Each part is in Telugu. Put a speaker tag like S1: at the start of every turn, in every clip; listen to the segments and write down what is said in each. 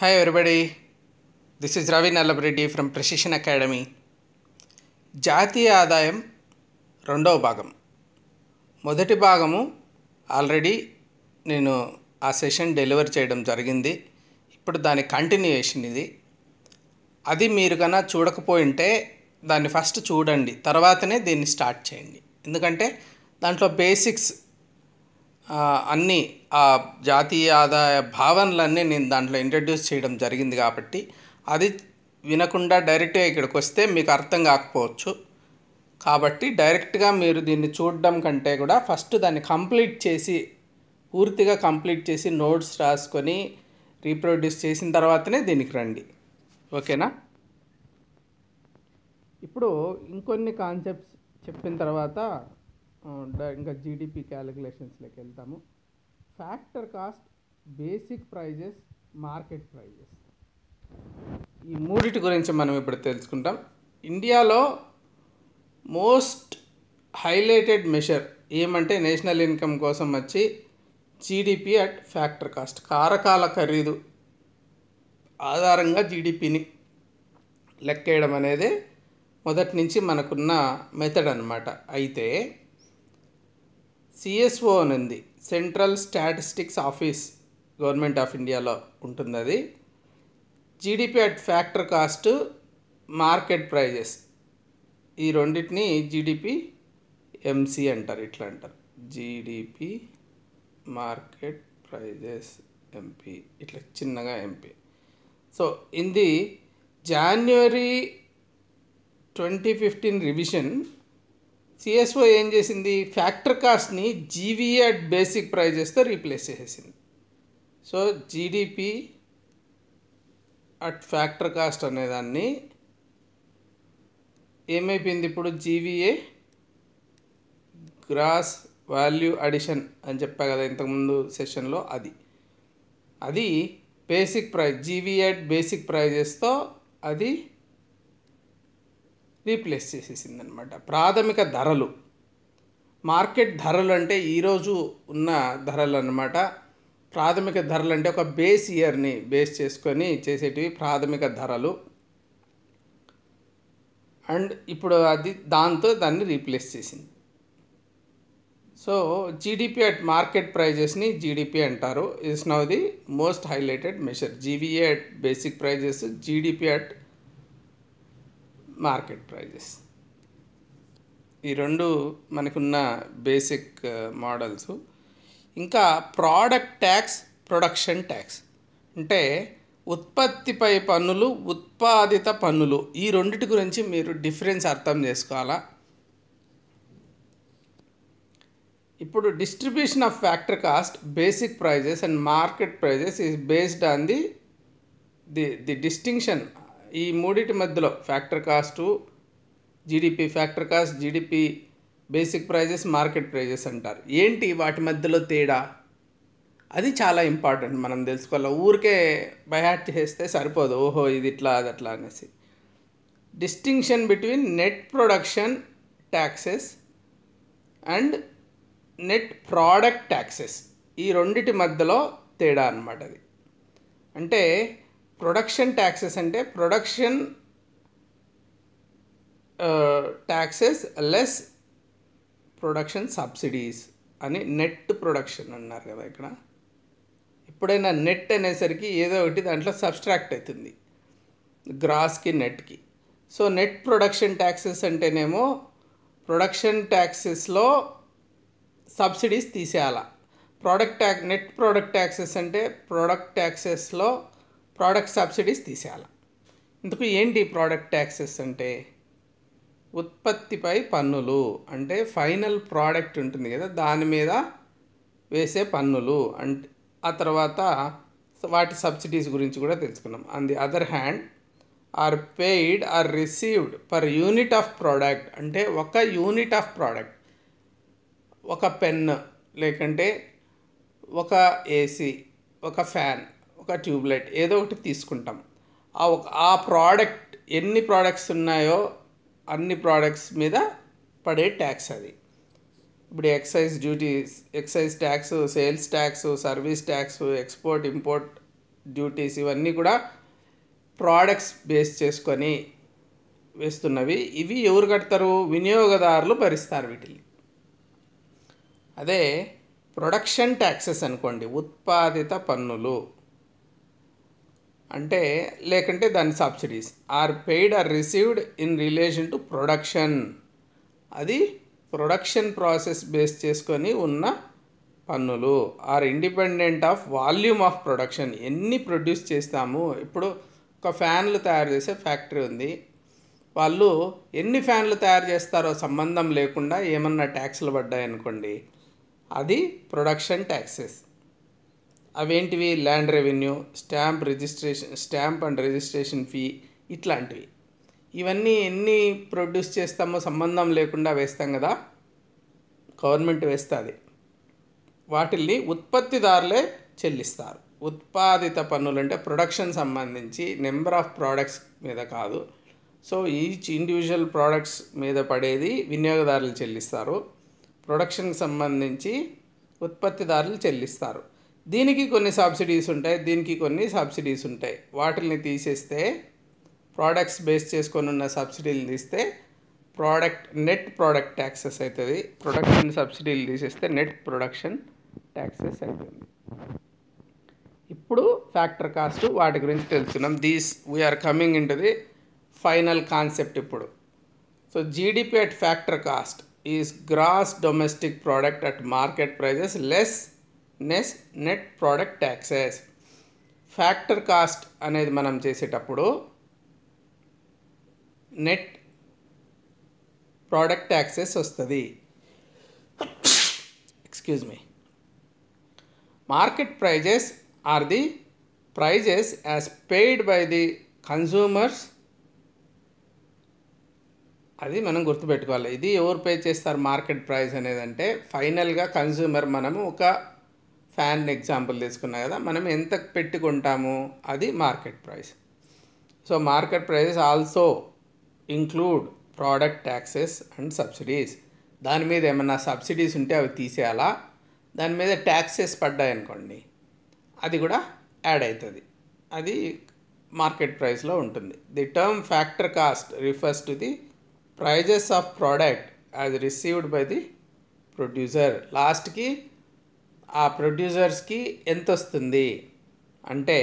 S1: Hi everybody, this is Ravi Nallabreddy from Precision Academy జాతీయ ఆదాయం రెండవ భాగం మొదటి భాగము ఆల్రెడీ నేను ఆ సెషన్ డెలివర్ చేయడం జరిగింది ఇప్పుడు దాని కంటిన్యూయేషన్ ఇది అది మీరు కన్నా చూడకపోయింటే దాన్ని ఫస్ట్ చూడండి తర్వాతనే దీన్ని స్టార్ట్ చేయండి ఎందుకంటే దాంట్లో బేసిక్స్ అన్నీ ఆ జాతీయ ఆదాయ భావనలన్నీ నేను దాంట్లో ఇంట్రడ్యూస్ చేయడం జరిగింది కాబట్టి అది వినకుండా డైరెక్ట్గా ఇక్కడికి వస్తే మీకు అర్థం కాకపోవచ్చు కాబట్టి డైరెక్ట్గా మీరు దీన్ని చూడడం కంటే కూడా ఫస్ట్ దాన్ని కంప్లీట్ చేసి పూర్తిగా కంప్లీట్ చేసి నోట్స్ రాసుకొని రీప్రొడ్యూస్ చేసిన తర్వాతనే దీనికి రండి ఓకేనా ఇప్పుడు ఇంకొన్ని కాన్సెప్ట్స్ చెప్పిన తర్వాత ఇంకా జీడిపి క్యాలిక్యులేషన్స్లోకి వెళ్తాము factor cost basic prices market prices ఈ మూడిటి గురించి మనం ఇప్పుడు తెలుసుకుంటాం ఇండియాలో మోస్ట్ హైలైటెడ్ మెషర్ ఏమంటే నేషనల్ ఇన్కమ్ కోసం వచ్చి జీడిపి అట్ ఫ్యాక్టర్ కాస్ట్ కారకాల ఖరీదు ఆధారంగా జీడిపిని లెక్కేయడం అనేది మొదటి నుంచి మనకున్న మెథడ్ అనమాట అయితే సిఎస్ఓ అని ఉంది central statistics office government of ఇండియాలో ఉంటుంది అది GDP at factor cost market prices ఈ రెండింటిని జీడిపి ఎంసీ అంటారు ఇట్లా అంటారు జీడిపి మార్కెట్ ప్రైజెస్ ఎంపీ ఇట్లా చిన్నగా ఎంపీ సో ఇది January twenty fifteen revision CSO ఏం చేసింది ఫ్యాక్టర్ కాస్ట్ని జీవీ అట్ బేసిక్ ప్రైజెస్తో రీప్లేస్ చేసేసింది so GDP at factor cost అనేదాన్ని ఏమైపోయింది ఇప్పుడు జీవీఏ గ్రాస్ వాల్యూ అడిషన్ అని చెప్పా కదా ఇంతకుముందు సెషన్లో అది అది basic price GV at basic ప్రైజెస్తో అది రీప్లేస్ చేసేసింది అనమాట ప్రాథమిక ధరలు మార్కెట్ ధరలు అంటే ఈరోజు ఉన్న ధరలు అనమాట ప్రాథమిక ధరలు అంటే ఒక బేస్ ఇయర్ని బేస్ చేసుకొని చేసేటివి ప్రాథమిక ధరలు అండ్ ఇప్పుడు అది దాంతో దాన్ని రీప్లేస్ చేసింది సో జీడిపి అట్ మార్కెట్ ప్రైజెస్ని జీడిపి అంటారు is now the most highlighted measure GVA at basic prices GDP at market prices ఈ రెండు మనకున్న బేసిక్ మోడల్స్ ఇంకా ప్రోడక్ట్ ట్యాక్స్ ప్రొడక్షన్ ట్యాక్స్ అంటే ఉత్పత్తిపై పన్నులు ఉత్పాదిత పన్నులు ఈ రెండిటి గురించి మీరు డిఫరెన్స్ అర్థం చేసుకోవాలా ఇప్పుడు distribution of factory cost basic prices and market prices is based on the the the distinction ఈ మూడింటి మధ్యలో factor cost GDP factor cost GDP basic prices market prices అంటారు ఏంటి వాటి మధ్యలో తేడా అది చాలా ఇంపార్టెంట్ మనం తెలుసుకోవాలి ఊరికే బయాట్ చేస్తే సరిపోదు ఓహో ఇది ఇట్లా అది అట్లా అనేసి distinction between net production taxes and net product taxes ఈ రెండిటి మధ్యలో తేడా అనమాట అది అంటే ప్రొడక్షన్ ట్యాక్సెస్ అంటే production taxes less production subsidies అని నెట్ ప్రొడక్షన్ అన్నారు కదా ఇక్కడ ఎప్పుడైనా నెట్ అనేసరికి ఏదో ఒకటి దాంట్లో సబ్స్ట్రాక్ట్ అవుతుంది గ్రాస్కి నెట్కి సో నెట్ ప్రొడక్షన్ ట్యాక్సెస్ అంటేనేమో ప్రొడక్షన్ ట్యాక్సెస్లో సబ్సిడీస్ తీసేయాల product tax net product taxes అంటే ప్రోడక్ట్ ట్యాక్సెస్లో ప్రోడక్ట్ సబ్సిడీస్ తీసేయాలి ఇందుకు ఏంటి ప్రోడక్ట్ ట్యాక్సెస్ అంటే ఉత్పత్తిపై పన్నులు అంటే ఫైనల్ ప్రోడక్ట్ ఉంటుంది కదా దాని మీద వేసే పన్నులు అంటే ఆ తర్వాత వాటి సబ్సిడీస్ గురించి కూడా తెలుసుకున్నాం on the other hand are paid or received per unit of product అంటే ఒక యూనిట్ ఆఫ్ ప్రోడక్ట్ ఒక పెన్ లేకంటే ఒక ఏసీ ఒక ఫ్యాన్ ఒక ట్యూబ్లైట్ ఏదో ఒకటి తీసుకుంటాం ఆ ఒక ఆ ప్రోడక్ట్ ఎన్ని ప్రోడక్ట్స్ ఉన్నాయో అన్ని ప్రోడక్ట్స్ మీద పడే ట్యాక్స్ అది ఇప్పుడు excise duties excise tax sales tax service tax export import duties ఇవన్నీ కూడా ప్రోడక్ట్స్ బేస్ చేసుకొని వేస్తున్నవి ఇవి ఎవరు కడతారు వినియోగదారులు భరిస్తారు వీటిని అదే ప్రొడక్షన్ ట్యాక్సెస్ అనుకోండి ఉత్పాదిత పన్నులు అంటే లేకంటే దాని subsidies are paid or received in relation to production అది ప్రొడక్షన్ ప్రాసెస్ బేస్ చేసుకొని ఉన్న పన్నులు are independent of volume of production ఎన్ని ప్రొడ్యూస్ చేస్తాము ఇప్పుడు ఒక ఫ్యాన్లు తయారు చేసే ఫ్యాక్టరీ ఉంది వాళ్ళు ఎన్ని ఫ్యాన్లు తయారు చేస్తారో సంబంధం లేకుండా ఏమన్నా ట్యాక్స్లు పడ్డాయనుకోండి అది ప్రొడక్షన్ ట్యాక్సెస్ అవేంటివి land revenue stamp registration stamp and registration fee ఇట్లాంటివి ఇవన్నీ ఎన్ని ప్రొడ్యూస్ చేస్తామో సంబంధం లేకుండా వేస్తాం కదా గవర్నమెంట్ వేస్తుంది వాటిల్ని ఉత్పత్తిదారులే చెల్లిస్తారు ఉత్పాదిత పన్నులు అంటే ప్రొడక్షన్ సంబంధించి నెంబర్ ఆఫ్ ప్రోడక్ట్స్ మీద కాదు సో ఈచ్ ఇండివిజువల్ ప్రోడక్ట్స్ మీద పడేది వినియోగదారులు చెల్లిస్తారు ప్రొడక్షన్కి సంబంధించి ఉత్పత్తిదారులు చెల్లిస్తారు దీనికి కొన్ని సబ్సిడీస్ ఉంటాయి దీనికి కొన్ని సబ్సిడీస్ ఉంటాయి వాటిల్ని తీసేస్తే ప్రోడక్ట్స్ బేస్ చేసుకొని ఉన్న సబ్సిడీలు తీస్తే ప్రోడక్ట్ నెట్ ప్రోడక్ట్ ట్యాక్సెస్ అవుతుంది ప్రొడక్షన్ సబ్సిడీలు తీసేస్తే నెట్ ప్రొడక్షన్ ట్యాక్సెస్ అవుతుంది ఇప్పుడు ఫ్యాక్టర్ కాస్ట్ వాటి గురించి తెలుసుకున్నాం these we're coming into the final concept ఇప్పుడు so GDP at factor cost is gross domestic product at market prices less ness net product taxes factor cost అనేది మనం చేసేటప్పుడు నెట్ ప్రోడక్ట్ ట్యాక్సెస్ వస్తుంది excuse me market prices are the prices as paid by the consumers అది మనం గుర్తుపెట్టుకోవాలి ఇది ఎవరు పే చేస్తారు మార్కెట్ ప్రైస్ అనేది అంటే ఫైనల్గా కన్జ్యూమర్ మనము ఒక ఫ్యాన్ ఎగ్జాంపుల్ తీసుకున్నా కదా మనం ఎంత పెట్టుకుంటాము అది market price so market prices also include product taxes and subsidies దాని మీద ఏమన్నా సబ్సిడీస్ ఉంటే అవి తీసేయాలా దాని మీద ట్యాక్సెస్ పడ్డాయనుకోండి అది కూడా యాడ్ అవుతుంది అది మార్కెట్ ప్రైస్లో ఉంటుంది the term factor cost refers to the prices of product as received by the producer లాస్ట్కి ఆ ప్రొడ్యూసర్స్కి ఎంత వస్తుంది అంటే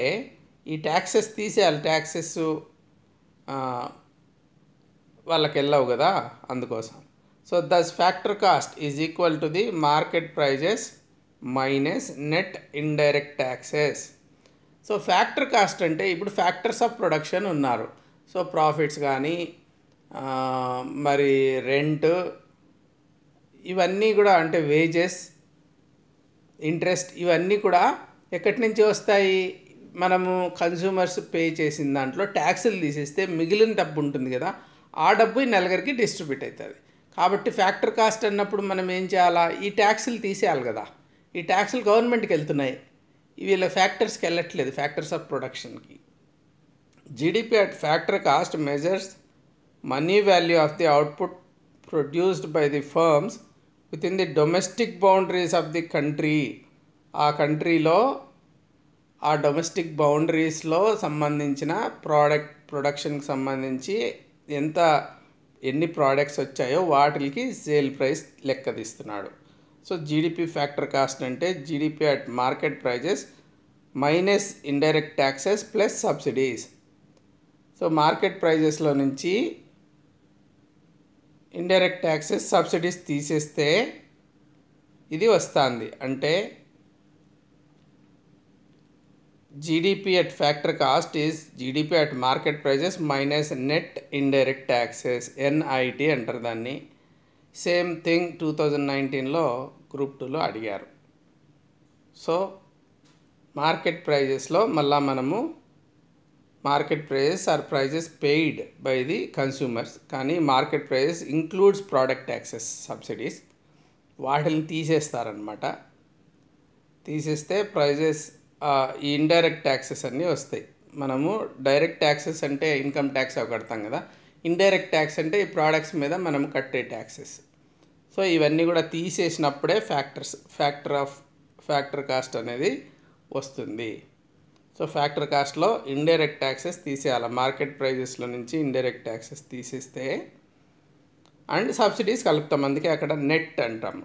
S1: ఈ ట్యాక్సెస్ తీసేయాలి ట్యాక్సెస్ వాళ్ళకి వెళ్ళవు కదా అందుకోసం so thus factor cost is equal to the market prices minus net indirect taxes so factor cost అంటే ఇప్పుడు ఫ్యాక్టర్స్ ఆఫ్ ప్రొడక్షన్ ఉన్నారు సో ప్రాఫిట్స్ కానీ మరి రెంట్ ఇవన్నీ కూడా అంటే వేజెస్ ఇంట్రెస్ట్ ఇవన్నీ కూడా ఎక్కడి నుంచి వస్తాయి మనము కన్స్యూమర్స్ పే చేసిన దాంట్లో ట్యాక్సులు తీసేస్తే మిగిలిన డబ్బు ఉంటుంది కదా ఆ డబ్బు ఈ నలుగురికి డిస్ట్రిబ్యూట్ అవుతుంది కాబట్టి ఫ్యాక్టర్ కాస్ట్ అన్నప్పుడు మనం ఏం చేయాలా ఈ ట్యాక్సులు తీసేయాలి కదా ఈ ట్యాక్సులు గవర్నమెంట్కి వెళ్తున్నాయి వీళ్ళ ఫ్యాక్టర్స్కి వెళ్ళట్లేదు ఫ్యాక్టర్స్ ఆఫ్ ప్రొడక్షన్కి GDP at factor cost measures money value of the output produced by the firms within the domestic boundaries of the country ఆ కంట్రీలో ఆ డొమెస్టిక్ బౌండరీస్లో సంబంధించిన ప్రోడక్ట్ ప్రొడక్షన్కి సంబంధించి ఎంత ఎన్ని ప్రోడక్ట్స్ వచ్చాయో వాటికి సేల్ ప్రైస్ లెక్కదిస్తున్నాడు సో జీడిపి ఫ్యాక్టర్ కాస్ట్ అంటే GDP at market prices minus indirect taxes plus subsidies so market ప్రైజెస్లో నుంచి ఇండైరెక్ట్ ట్యాక్సెస్ సబ్సిడీస్ తీసేస్తే ఇది వస్తుంది అంటే GDP at factor cost is GDP at market prices minus net indirect taxes NIT అంటారు దాన్ని సేమ్ థింగ్ టూ థౌజండ్ నైన్టీన్లో గ్రూప్ టూలో అడిగారు సో మార్కెట్ ప్రైజెస్లో మళ్ళా మనము market prices are prices paid by the consumers కానీ market prices includes product taxes subsidies వాటిని తీసేస్తారనమాట తీసేస్తే ప్రైజెస్ ఈ ఇండైరెక్ట్ ట్యాక్సెస్ అన్నీ వస్తాయి మనము డైరెక్ట్ ట్యాక్సెస్ అంటే ఇన్కమ్ ట్యాక్స్ అవి కడతాం కదా ఇండైరెక్ట్ ట్యాక్స్ అంటే ఈ ప్రోడక్ట్స్ మీద మనం కట్టే ట్యాక్సెస్ సో ఇవన్నీ కూడా తీసేసినప్పుడే factors factor of factor cost అనేది వస్తుంది సో ఫ్యాక్టర్ కాస్ట్లో ఇండైరెక్ట్ ట్యాక్సెస్ తీసేయాలి మార్కెట్ ప్రైజెస్లో నుంచి ఇండైరెక్ట్ ట్యాక్సెస్ తీసేస్తే అండ్ సబ్సిడీస్ కలుపుతాం అందుకే అక్కడ నెట్ అంటాము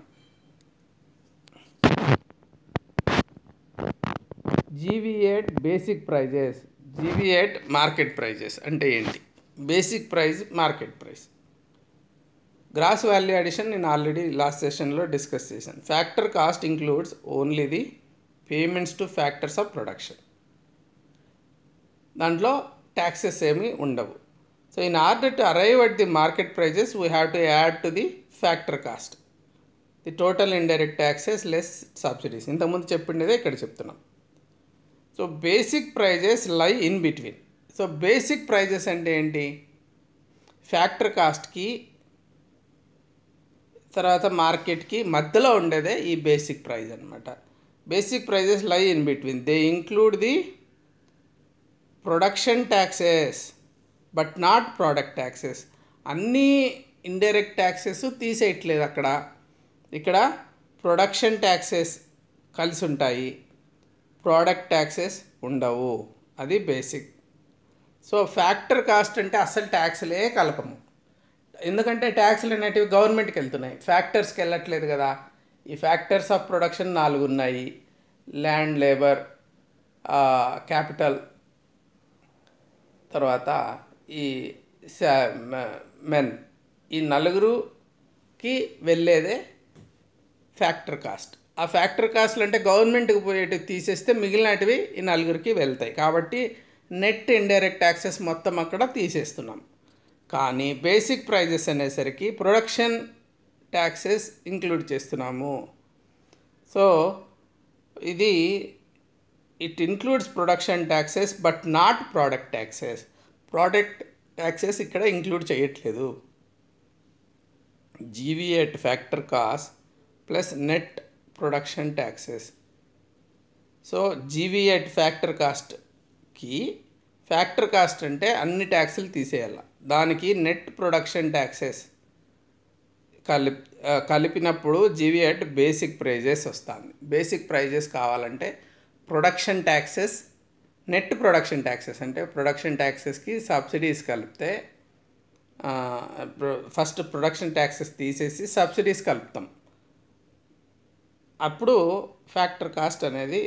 S1: GV at basic prices GV at market prices అంటే ఏంటి basic price market price gross value addition నేను ఆల్రెడీ లాస్ట్ సెషన్లో డిస్కస్ చేశాను factor cost includes only the payments to factors of production దాంట్లో ట్యాక్సెస్ ఏమీ ఉండవు so in order to arrive at the market prices we have to add to the factor cost the total indirect taxes less subsidies ఇంతకుముందు చెప్పిండేదే ఇక్కడ చెప్తున్నాం so basic prices lie in between so basic prices అంటే ఏంటి ఫ్యాక్టర్ కాస్ట్కి తర్వాత మార్కెట్కి మధ్యలో ఉండేదే ఈ బేసిక్ ప్రైజ్ అనమాట basic prices lie in between they include the production taxes but not product taxes అన్నీ ఇండైరెక్ట్ ట్యాక్సెస్ తీసేయట్లేదు అక్కడ ఇక్కడ ప్రొడక్షన్ ట్యాక్సెస్ కలిసి ఉంటాయి ప్రోడక్ట్ ట్యాక్సెస్ ఉండవు అది బేసిక్ సో ఫ్యాక్టర్ కాస్ట్ అంటే అసలు ట్యాక్స్లే కలపము ఎందుకంటే ట్యాక్స్లు అనేటివి గవర్నమెంట్కి వెళ్తున్నాయి ఫ్యాక్టర్స్కి వెళ్ళట్లేదు కదా ఈ ఫ్యాక్టర్స్ ఆఫ్ ప్రొడక్షన్ నాలుగు ఉన్నాయి ల్యాండ్ లేబర్ క్యాపిటల్ తర్వాత ఈ మెన్ ఈ నలుగురుకి వెళ్ళేదే ఫ్యాక్టర్ కాస్ట్ ఆ ఫ్యాక్టర్ కాస్ట్లు అంటే గవర్నమెంట్కి పోయేటివి తీసేస్తే మిగిలినటివి ఈ నలుగురికి వెళ్తాయి కాబట్టి నెట్ ఇండైరెక్ట్ ట్యాక్సెస్ మొత్తం అక్కడ తీసేస్తున్నాం కానీ బేసిక్ ప్రైజెస్ అనేసరికి ప్రొడక్షన్ ట్యాక్సెస్ ఇంక్లూడ్ చేస్తున్నాము సో ఇది it includes production taxes but not product taxes product taxes ఇక్కడ ఇంక్లూడ్ చేయట్లేదు GV at factor cost plus net production taxes so GV factor కాస్ట్కి ఫ్యాక్టర్ కాస్ట్ అంటే అన్ని ట్యాక్సులు తీసేయాలి దానికి నెట్ ప్రొడక్షన్ ట్యాక్సెస్ కలి కలిపినప్పుడు జీవీ బేసిక్ ప్రైజెస్ వస్తుంది బేసిక్ ప్రైజెస్ కావాలంటే production taxes net production taxes అంటే ప్రొడక్షన్ ట్యాక్సెస్కి సబ్సిడీస్ కలిపితే ఫస్ట్ ప్రొడక్షన్ ట్యాక్సెస్ తీసేసి సబ్సిడీస్ కలుపుతాం అప్పుడు ఫ్యాక్టర్ కాస్ట్ అనేది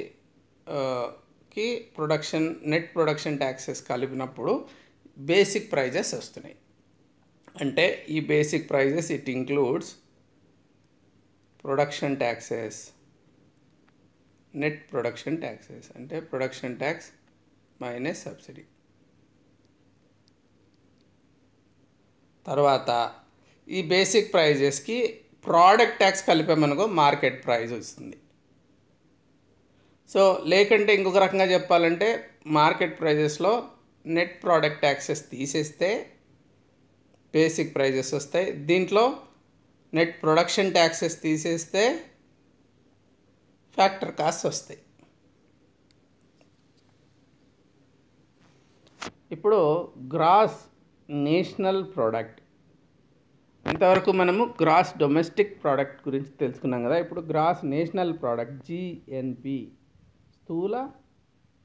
S1: కి ప్రొడక్షన్ నెట్ ప్రొడక్షన్ ట్యాక్సెస్ కలిపినప్పుడు బేసిక్ ప్రైజెస్ వస్తున్నాయి అంటే ఈ basic prices it includes production taxes net production taxes అంటే ప్రొడక్షన్ ట్యాక్స్ మైనస్ సబ్సిడీ తర్వాత ఈ బేసిక్ ప్రైజెస్కి ప్రోడక్ట్ ట్యాక్స్ కలిపామనుకో మార్కెట్ ప్రైజ్ వస్తుంది సో లేకంటే ఇంకొక రకంగా చెప్పాలంటే మార్కెట్ ప్రైజెస్లో నెట్ ప్రోడక్ట్ ట్యాక్సెస్ తీసేస్తే బేసిక్ ప్రైజెస్ వస్తాయి దీంట్లో నెట్ ప్రొడక్షన్ ట్యాక్సెస్ తీసేస్తే ఫ్యాక్టర్ కాస్ట్ వస్తాయి ఇప్పుడు గ్రాస్ నేషనల్ ప్రోడక్ట్ ఇంతవరకు మనము గ్రాస్ డొమెస్టిక్ ప్రోడక్ట్ గురించి తెలుసుకున్నాం కదా ఇప్పుడు గ్రాస్ నేషనల్ ప్రోడక్ట్ జిఎన్పి స్థూల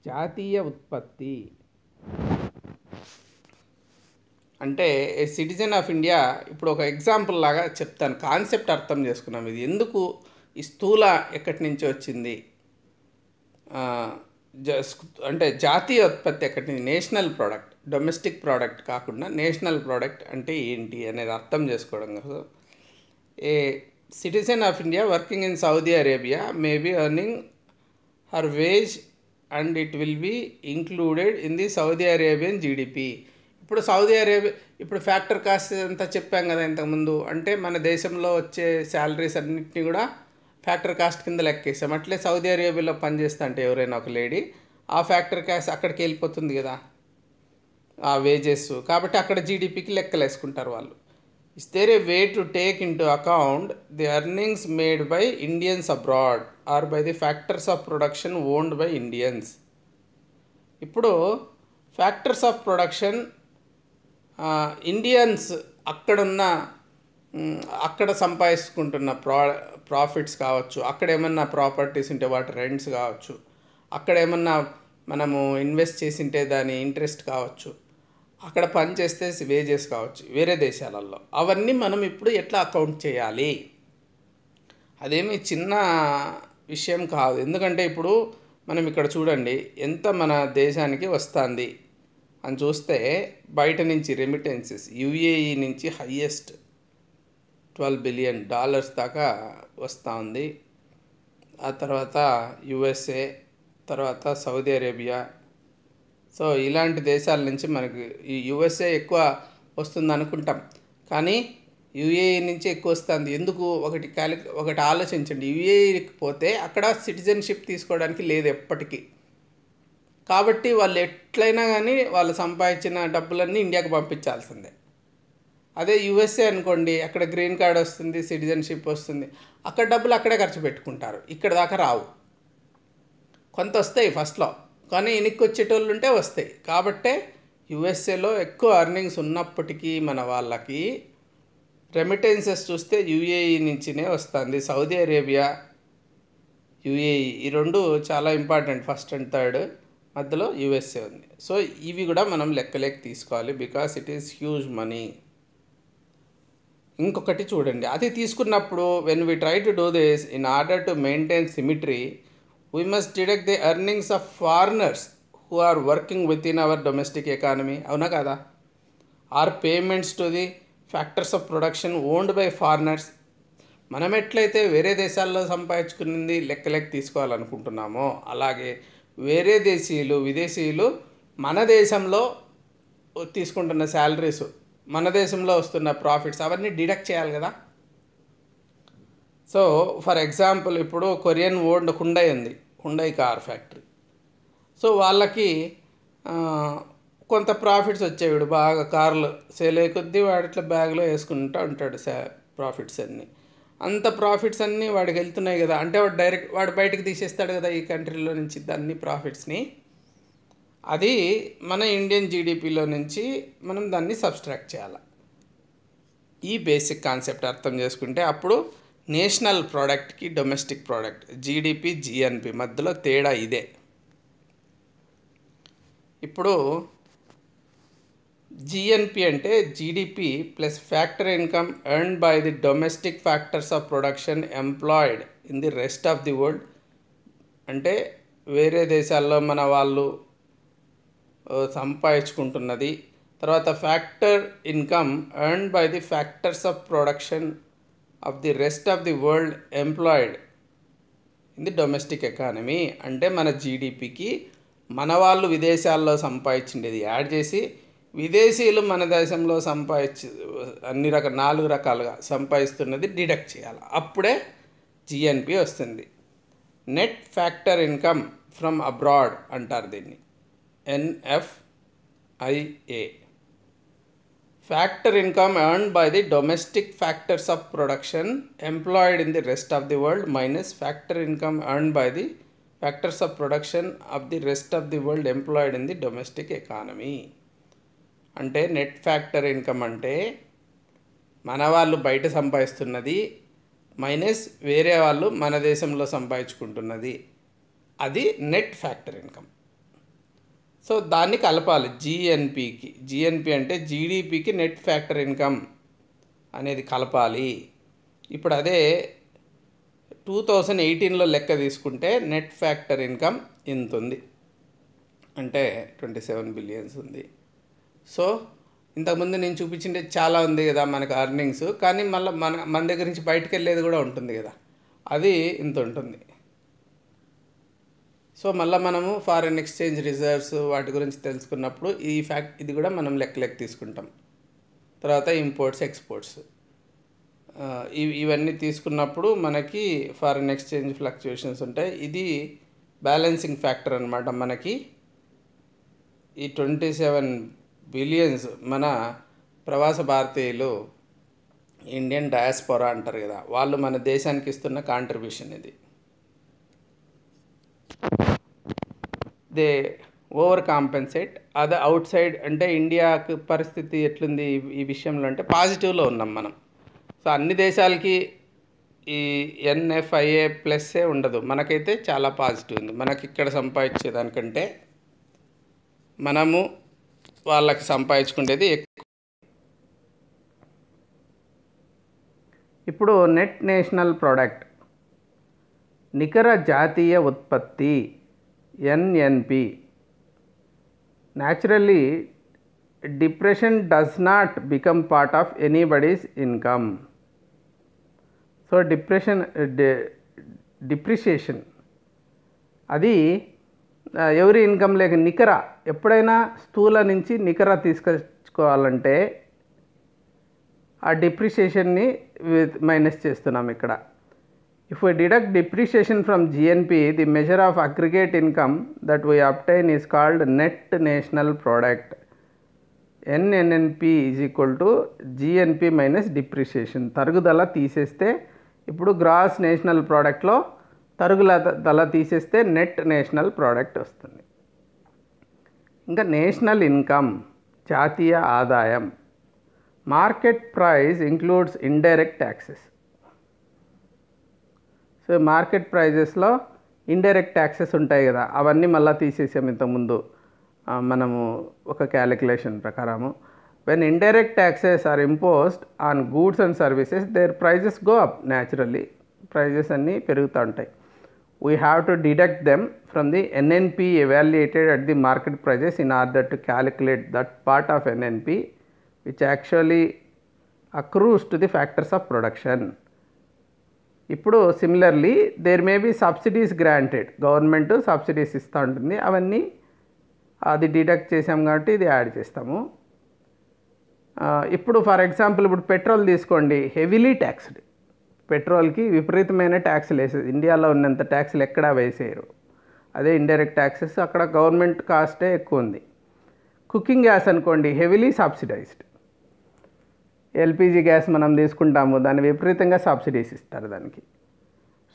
S1: జాతీయ ఉత్పత్తి అంటే సిటిజన్ ఆఫ్ ఇండియా ఇప్పుడు ఒక ఎగ్జాంపుల్ లాగా చెప్తాను కాన్సెప్ట్ అర్థం చేసుకున్నాం ఇది ఎందుకు ఈ స్థూల ఎక్కడి నుంచి వచ్చింది అంటే జాతీయ ఉత్పత్తి ఎక్కడి నుంచి నేషనల్ ప్రోడక్ట్ డొమెస్టిక్ ప్రోడక్ట్ కాకుండా నేషనల్ ప్రోడక్ట్ అంటే ఏంటి అనేది అర్థం చేసుకోవడం కోసం a citizen of India working in Saudi Arabia may be earning her wage and it will be included in the Saudi Arabian GDP ఇప్పుడు సౌదీ అరేబియా ఇప్పుడు ఫ్యాక్టర్ కాస్ట్ అంతా చెప్పాం కదా ఇంతకుముందు అంటే మన దేశంలో వచ్చే శాలరీస్ అన్నింటినీ కూడా ఫ్యాక్టర్ కాస్ట్ కింద లెక్కేసాం అట్లే సౌదీ అరేబియాలో పనిచేస్తా అంటే ఎవరైనా ఒక లేడీ ఆ ఫ్యాక్టర్ కాస్ట్ అక్కడికి వెళ్ళిపోతుంది కదా ఆ వేజెస్ కాబట్టి అక్కడ జీడిపికి లెక్కలేసుకుంటారు వాళ్ళు is there a way to take into account the earnings made by Indians abroad or by the factors of production owned by Indians ఇప్పుడు ఫ్యాక్టర్స్ ఆఫ్ ప్రొడక్షన్ ఇండియన్స్ అక్కడున్న అక్కడ సంపాదించుకుంటున్న ప్రా ప్రాఫిట్స్ కావచ్చు అక్కడ ఏమన్నా ప్రాపర్టీస్ ఉంటే వాటి రెంట్స్ కావచ్చు అక్కడ ఏమన్నా మనము ఇన్వెస్ట్ ఉంటే దాని ఇంట్రెస్ట్ కావచ్చు అక్కడ పని చేస్తే వేజెస్ కావచ్చు వేరే దేశాలలో అవన్నీ మనం ఇప్పుడు ఎట్లా అకౌంట్ చేయాలి అదేమి చిన్న విషయం కాదు ఎందుకంటే ఇప్పుడు మనం ఇక్కడ చూడండి ఎంత మన దేశానికి వస్తుంది అని చూస్తే బయట నుంచి రెమిటెన్సెస్ యుఏఈ e నుంచి హయ్యెస్ట్ ట్వెల్వ్ బిలియన్ డాలర్స్ దాకా వస్తూ ఉంది ఆ తర్వాత యుఎస్ఏ తర్వాత సౌదీ అరేబియా సో ఇలాంటి దేశాల నుంచి మనకి ఈ యుఎస్ఏ ఎక్కువ వస్తుంది అనుకుంటాం కానీ యుఏఈ e నుంచి ఎక్కువ వస్తుంది ఎందుకు ఒకటి కాలి ఒకటి ఆలోచించండి యుఏఈకి e పోతే అక్కడ సిటిజన్షిప్ తీసుకోవడానికి లేదు ఎప్పటికీ కాబట్టి వాళ్ళు ఎట్లయినా కానీ వాళ్ళు సంపాదించిన డబ్బులన్నీ ఇండియాకి పంపించాల్సిందే అదే యుఎస్ఏ అనుకోండి అక్కడ గ్రీన్ కార్డ్ వస్తుంది సిటిజన్షిప్ వస్తుంది అక్కడ డబ్బులు అక్కడే ఖర్చు పెట్టుకుంటారు ఇక్కడ దాకా రావు కొంత వస్తాయి ఫస్ట్లో కానీ ఇనికి వచ్చేటోళ్ళు ఉంటే వస్తాయి కాబట్టే యుఎస్ఏలో ఎక్కువ అర్నింగ్స్ ఉన్నప్పటికీ మన వాళ్ళకి రెమిటెన్సెస్ చూస్తే యూఏఈ e నుంచినే వస్తుంది సౌదీ అరేబియా యూఏఈ ఈ రెండు చాలా ఇంపార్టెంట్ ఫస్ట్ అండ్ థర్డ్ మధ్యలో యూఎస్ఏ ఉంది సో ఇవి కూడా మనం లెక్కలేక తీసుకోవాలి because it is huge money ఇంకొకటి చూడండి అది తీసుకున్నప్పుడు when we try to do this in order to maintain symmetry we must deduct the earnings of foreigners who are working within our domestic economy అవునా కదా or payments to the factors of production owned by foreigners మనం ఎట్లయితే వేరే దేశాల్లో లెక్క లెక్క తీసుకోవాలనుకుంటున్నామో అలాగే వేరే దేశీయులు విదేశీయులు మన దేశంలో తీసుకుంటున్న శాలరీస్ మన దేశంలో వస్తున్న ప్రాఫిట్స్ అవన్నీ డిడక్ట్ చేయాలి కదా సో ఫర్ ఎగ్జాంపుల్ ఇప్పుడు కొరియన్ ఓల్డ్ హుండై ఉంది హుండై కార్ ఫ్యాక్టరీ సో వాళ్ళకి కొంత ప్రాఫిట్స్ వచ్చేవిడు బాగా కార్లు సేల్ అయ్యే కొద్దీ వాడు ఇట్లా బ్యాగ్లో వేసుకుంటూ ఉంటాడు సా ప్రాఫిట్స్ అన్నీ అంత ప్రాఫిట్స్ అన్నీ వాడికి వెళ్తున్నాయి కదా అంటే వాడు డైరెక్ట్ వాడు బయటకు తీసేస్తాడు కదా ఈ కంట్రీలో నుంచి దాన్ని ప్రాఫిట్స్ని అది మన ఇండియన్ జీడిపిలో నుంచి మనం దాన్ని సబ్స్ట్రాక్ట్ చేయాలి ఈ బేసిక్ కాన్సెప్ట్ అర్థం చేసుకుంటే అప్పుడు నేషనల్ ప్రోడక్ట్కి డొమెస్టిక్ ప్రోడక్ట్ జీడిపి జిఎన్పి మధ్యలో తేడా ఇదే ఇప్పుడు జిఎన్పి అంటే GDP plus factor income earn by the domestic factors of production employed in the rest of the world అంటే వేరే దేశాల్లో మన వాళ్ళు సంపాదించుకుంటున్నది తర్వాత factor income earn by the factors of production of the rest of the world employed in the domestic economy అంటే మన జీడిపికి మన వాళ్ళు విదేశాల్లో సంపాదించిండేది యాడ్ చేసి విదేశీయులు మన దేశంలో సంపాదించి అన్ని రక నాలుగు రకాలుగా సంపాదిస్తున్నది డిడక్ట్ చేయాలి అప్పుడే జిఎన్పి వస్తుంది net factor income from abroad అంటారు దీన్ని NFIA factor income earn by the domestic factors of production employed in the rest of the world minus factor income earn by the factors of production of the rest of the world employed in the domestic economy అంటే నెట్ ఫ్యాక్టర్ ఇన్కమ్ అంటే మన వాళ్ళు బయట సంపాదిస్తున్నది మైనస్ వేరే వాళ్ళు మన దేశంలో సంపాదించుకుంటున్నది అది నెట్ ఫ్యాక్టర్ ఇన్కమ్ సో దాన్ని కలపాలి జిఎన్పికి జిఎన్పి అంటే జీడిపికి నెట్ ఫ్యాక్టర్ ఇన్కమ్ అనేది కలపాలి ఇప్పుడు అదే టూ థౌజండ్ ఎయిటీన్లో లెక్క తీసుకుంటే నెట్ ఫ్యాక్టర్ ఇన్కమ్ ఇంత ఉంది అంటే ట్వంటీ సెవెన్ బిలియన్స్ ఉంది సో ఇంతకుముందు నేను చూపించింటే చాలా ఉంది కదా మనకు అర్నింగ్స్ కానీ మళ్ళీ మన మన దగ్గర నుంచి బయటకు వెళ్ళేది కూడా ఉంటుంది కదా అది ఇంత ఉంటుంది సో మళ్ళీ మనము ఫారెన్ ఎక్స్చేంజ్ రిజర్వ్స్ వాటి గురించి తెలుసుకున్నప్పుడు ఈ ఫ్యాక్ట్ ఇది కూడా మనం లెక్కలెక్క తీసుకుంటాం తర్వాత ఇంపోర్ట్స్ ఎక్స్పోర్ట్స్ ఇవన్నీ తీసుకున్నప్పుడు మనకి ఫారెన్ ఎక్స్చేంజ్ ఫ్లక్చుయేషన్స్ ఉంటాయి ఇది బ్యాలెన్సింగ్ ఫ్యాక్టర్ అనమాట మనకి ఈ ట్వంటీ సెవెన్ బిలియన్స్ మన ప్రవాస భారతీయులు ఇండియన్ డయాస్పోరా అంటారు కదా వాళ్ళు మన దేశానికి ఇస్తున్న కాంట్రిబ్యూషన్ ఇది దే ఓవర్ కాంపెన్సేట్ అదే అవుట్ సైడ్ అంటే ఇండియా పరిస్థితి ఎట్లుంది ఈ విషయంలో అంటే పాజిటివ్లో ఉన్నాం మనం సో అన్ని దేశాలకి ఈ ఎన్ఎఫ్ఐఏ ప్లస్సే ఉండదు మనకైతే చాలా పాజిటివ్ ఉంది మనకి ఇక్కడ సంపాదించే దానికంటే మనము వాళ్ళకి సంపాదించుకునేది ఎక్కువ ఇప్పుడు నెట్ నేషనల్ ప్రోడక్ట్ నికర జాతీయ ఉత్పత్తి NNP depression does not become part of any anybody's income so depression depreciation అది ఎవరి ఇన్కమ్ లేక నికర ఎప్పుడైనా స్థూల నుంచి నికర తీసుకొచ్చుకోవాలంటే ఆ డిప్రిషియేషన్ని మైనస్ చేస్తున్నాం ఇక్కడ If we deduct depreciation from GNP, the measure of aggregate income that we obtain is called net national product. NNNP is equal to GNP minus depreciation. తరుగుదల తీసేస్తే ఇప్పుడు గ్రాస్ నేషనల్ ప్రోడక్ట్లో తరుగుల దళ తీసేస్తే నెట్ నేషనల్ ప్రోడక్ట్ వస్తుంది ఇంకా నేషనల్ ఇన్కమ్ జాతీయ ఆదాయం market price includes indirect taxes so market ప్రైజెస్లో ఇండైరెక్ట్ ట్యాక్సెస్ ఉంటాయి కదా అవన్నీ మళ్ళీ తీసేసాం ఇంతకుముందు మనము ఒక క్యాలిక్యులేషన్ ప్రకారము when indirect taxes are imposed on goods and services their prices go up naturally prices అన్నీ పెరుగుతూ ఉంటాయి we have to deduct them from the NNP evaluated at the market prices in order to calculate that part of NNP which actually accrues to the factors of production ఇప్పుడు similarly there may be subsidies granted government subsidies ఇస్తూ ఉంటుంది అవన్నీ అది డిడక్ట్ చేసాం కాబట్టి ఇది యాడ్ చేస్తాము ఇప్పుడు ఫర్ ఎగ్జాంపుల్ ఇప్పుడు పెట్రోల్ తీసుకోండి హెవీలీ ట్యాక్స్డ్ పెట్రోల్కి విపరీతమైన ట్యాక్స్లు వేసేది ఇండియాలో ఉన్నంత ట్యాక్స్లు ఎక్కడా వేసేయరు అదే ఇండైరెక్ట్ ట్యాక్సెస్ అక్కడ గవర్నమెంట్ కాస్టే ఎక్కువ ఉంది కుకింగ్ గ్యాస్ అనుకోండి హెవీలీ సబ్సిడైజ్డ్ ఎల్పిజి గ్యాస్ మనం తీసుకుంటాము దాని విపరీతంగా సబ్సిడీస్ ఇస్తారు దానికి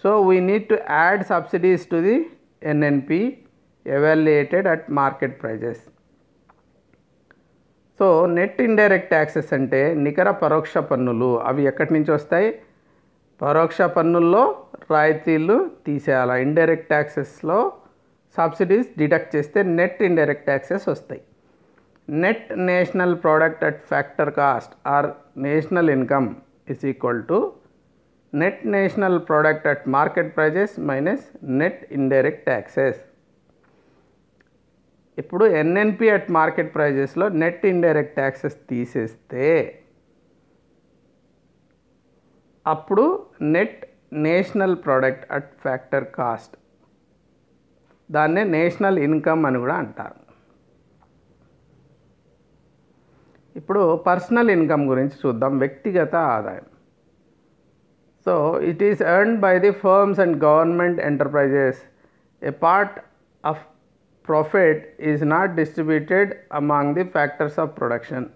S1: so we need to add subsidies to the NNP evaluated at market prices so net indirect taxes అంటే నికర పరోక్ష పన్నులు అవి ఎక్కడి నుంచి వస్తాయి పరోక్ష పన్నుల్లో రాయితీలు తీసేయాలి ఇండైరెక్ట్ ట్యాక్సెస్లో సబ్సిడీస్ డిడక్ట్ చేస్తే నెట్ ఇండైరెక్ట్ ట్యాక్సెస్ వస్తాయి net national product at factor cost or national income is equal to net national product at market prices minus net indirect taxes ఇప్పుడు ఎన్ఎన్పి అట్ మార్కెట్ ప్రైజెస్లో నెట్ ఇండైరెక్ట్ ట్యాక్సెస్ తీసేస్తే అప్పుడు net national product at factor cost దాన్నే నేషనల్ ఇన్కమ్ అని కూడా అంటారు ఇప్పుడు పర్సనల్ ఇన్కమ్ గురించి చూద్దాం వ్యక్తిగత ఆదాయం so it is earn by the firms and government enterprises a part of profit is not distributed among the factors of production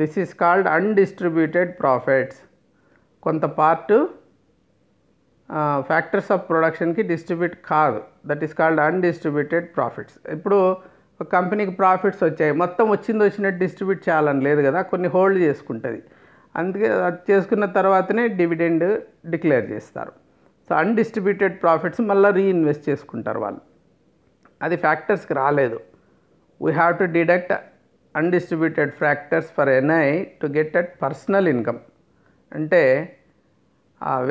S1: this is called undistributed profits కొంత part factors of production distribute కాదు that is called undistributed profits ఇప్పుడు ఒక కంపెనీకి ప్రాఫిట్స్ వచ్చాయి మొత్తం వచ్చింది వచ్చినట్టు డిస్ట్రిబ్యూట్ చేయాలని లేదు కదా కొన్ని హోల్డ్ చేసుకుంటుంది అందుకే అది చేసుకున్న తర్వాతనే డివిడెండ్ డిక్లేర్ చేస్తారు సో అన్డిస్ట్రిబ్యూటెడ్ ప్రాఫిట్స్ మళ్ళీ రీఇన్వెస్ట్ చేసుకుంటారు వాళ్ళు అది ఫ్యాక్టర్స్కి రాలేదు we have to deduct undistributed factors for NI to get at personal income అంటే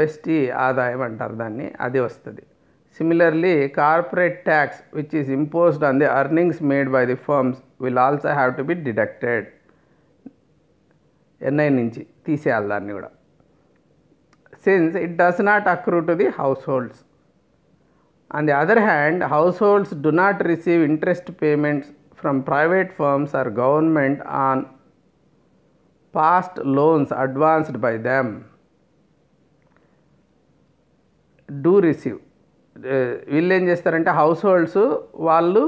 S1: వెస్టీ ఆదాయం అంటారు దాన్ని అది వస్తుంది Similarly, corporate tax which is imposed on the earnings made by the firms will also have to be deducted. Since it does not accrue to the households. On the other hand, households do not receive interest payments from private firms or government on past loans advanced by them. Do receive. వీళ్ళు ఏం చేస్తారంటే హౌస్ హోల్డ్స్ వాళ్ళు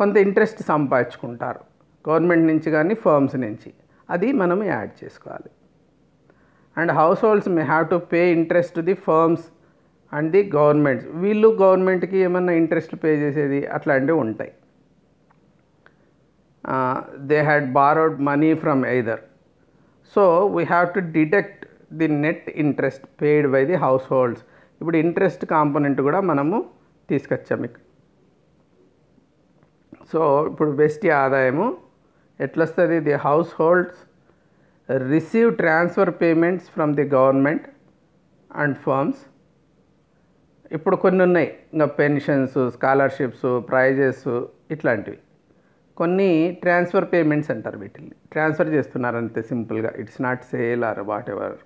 S1: కొంత ఇంట్రెస్ట్ సంపాదించుకుంటారు గవర్నమెంట్ నుంచి కానీ ఫర్మ్స్ నుంచి అది మనం యాడ్ చేసుకోవాలి and households may have to pay interest to the firms and the governments వీళ్ళు గవర్నమెంట్కి ఏమన్నా ఇంట్రెస్ట్ పే చేసేది అట్లాంటివి ఉంటాయి they had borrowed money from either so we have to detect the net interest paid by the households ఇప్పుడు ఇంట్రెస్ట్ కాంపోనెంట్ కూడా మనము తీసుకొచ్చాము ఇక్కడ సో ఇప్పుడు బెస్ట్ ఆదాయము ఎట్లొస్తుంది the households receive transfer payments from the government and firms ఇప్పుడు కొన్ని ఉన్నాయి ఇంకా పెన్షన్స్ స్కాలర్షిప్స్ ప్రైజెస్ ఇట్లాంటివి కొన్ని ట్రాన్స్ఫర్ పేమెంట్స్ అంటారు వీటిని ట్రాన్స్ఫర్ చేస్తున్నారు అంతే సింపుల్గా it's not sale or whatever